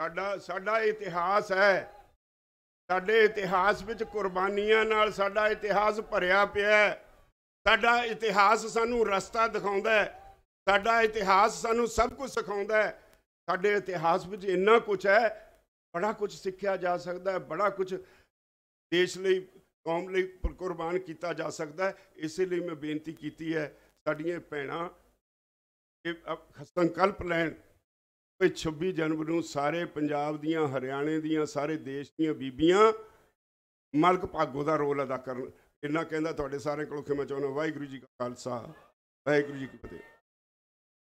ਸਾਡਾ ਸਾਡਾ ਇਤਿਹਾਸ ਹੈ ਸਾਡੇ ਇਤਿਹਾਸ ਵਿੱਚ ਕੁਰਬਾਨੀਆਂ ਨਾਲ ਸਾਡਾ ਇਤਿਹਾਸ ਭਰਿਆ ਪਿਆ ਹੈ ਸਾਡਾ ਇਤਿਹਾਸ ਸਾਨੂੰ ਰਸਤਾ ਦਿਖਾਉਂਦਾ ਹੈ ਸਾਡਾ ਇਤਿਹਾਸ ਸਾਨੂੰ ਸਭ ਕੁਝ ਸਿਖਾਉਂਦਾ ਹੈ ਸਾਡੇ ਇਤਿਹਾਸ ਵਿੱਚ ਇੰਨਾ ਕੁਝ ਹੈ ਬੜਾ ਕੁਝ ਸਿੱਖਿਆ ਜਾ ਸਕਦਾ ਹੈ ਬੜਾ ਕੁਝ ਦੇਸ਼ ਲਈ ਕੌਮ ਲਈ ਕੁਰਬਾਨ ਕੀਤਾ ਜਾ ਸਕਦਾ ਹੈ ਇਸੇ ਲਈ ਮੈਂ ਬੇਨਤੀ ਕੀਤੀ ਹੈ ਸਾਡੀਆਂ ਭੈਣਾਂ ਇਹ ਸੰਕਲਪ ਲੈਣ ਕਿ 26 ਜਨਵਰੀ ਨੂੰ ਸਾਰੇ ਪੰਜਾਬ ਦੀਆਂ ਹਰਿਆਣੇ ਦੀਆਂ ਸਾਰੇ ਦੇਸ਼ ਦੀਆਂ ਬੀਬੀਆਂ ਮਲਕ ਭਾਗੋ ਦਾ ਰੋਲ ਅਦਾ ਕਰਨ ਇੰਨਾ ਕਹਿੰਦਾ ਤੁਹਾਡੇ ਸਾਰੇ ਕੋਲ ਖਿਮਾ ਚਾਹੁੰਦਾ ਵਾਹਿਗੁਰੂ ਜੀ ਕਾ ਖਾਲਸਾ ਵਾਹਿਗੁਰੂ ਜੀ ਕੀ ਫਤਿਹ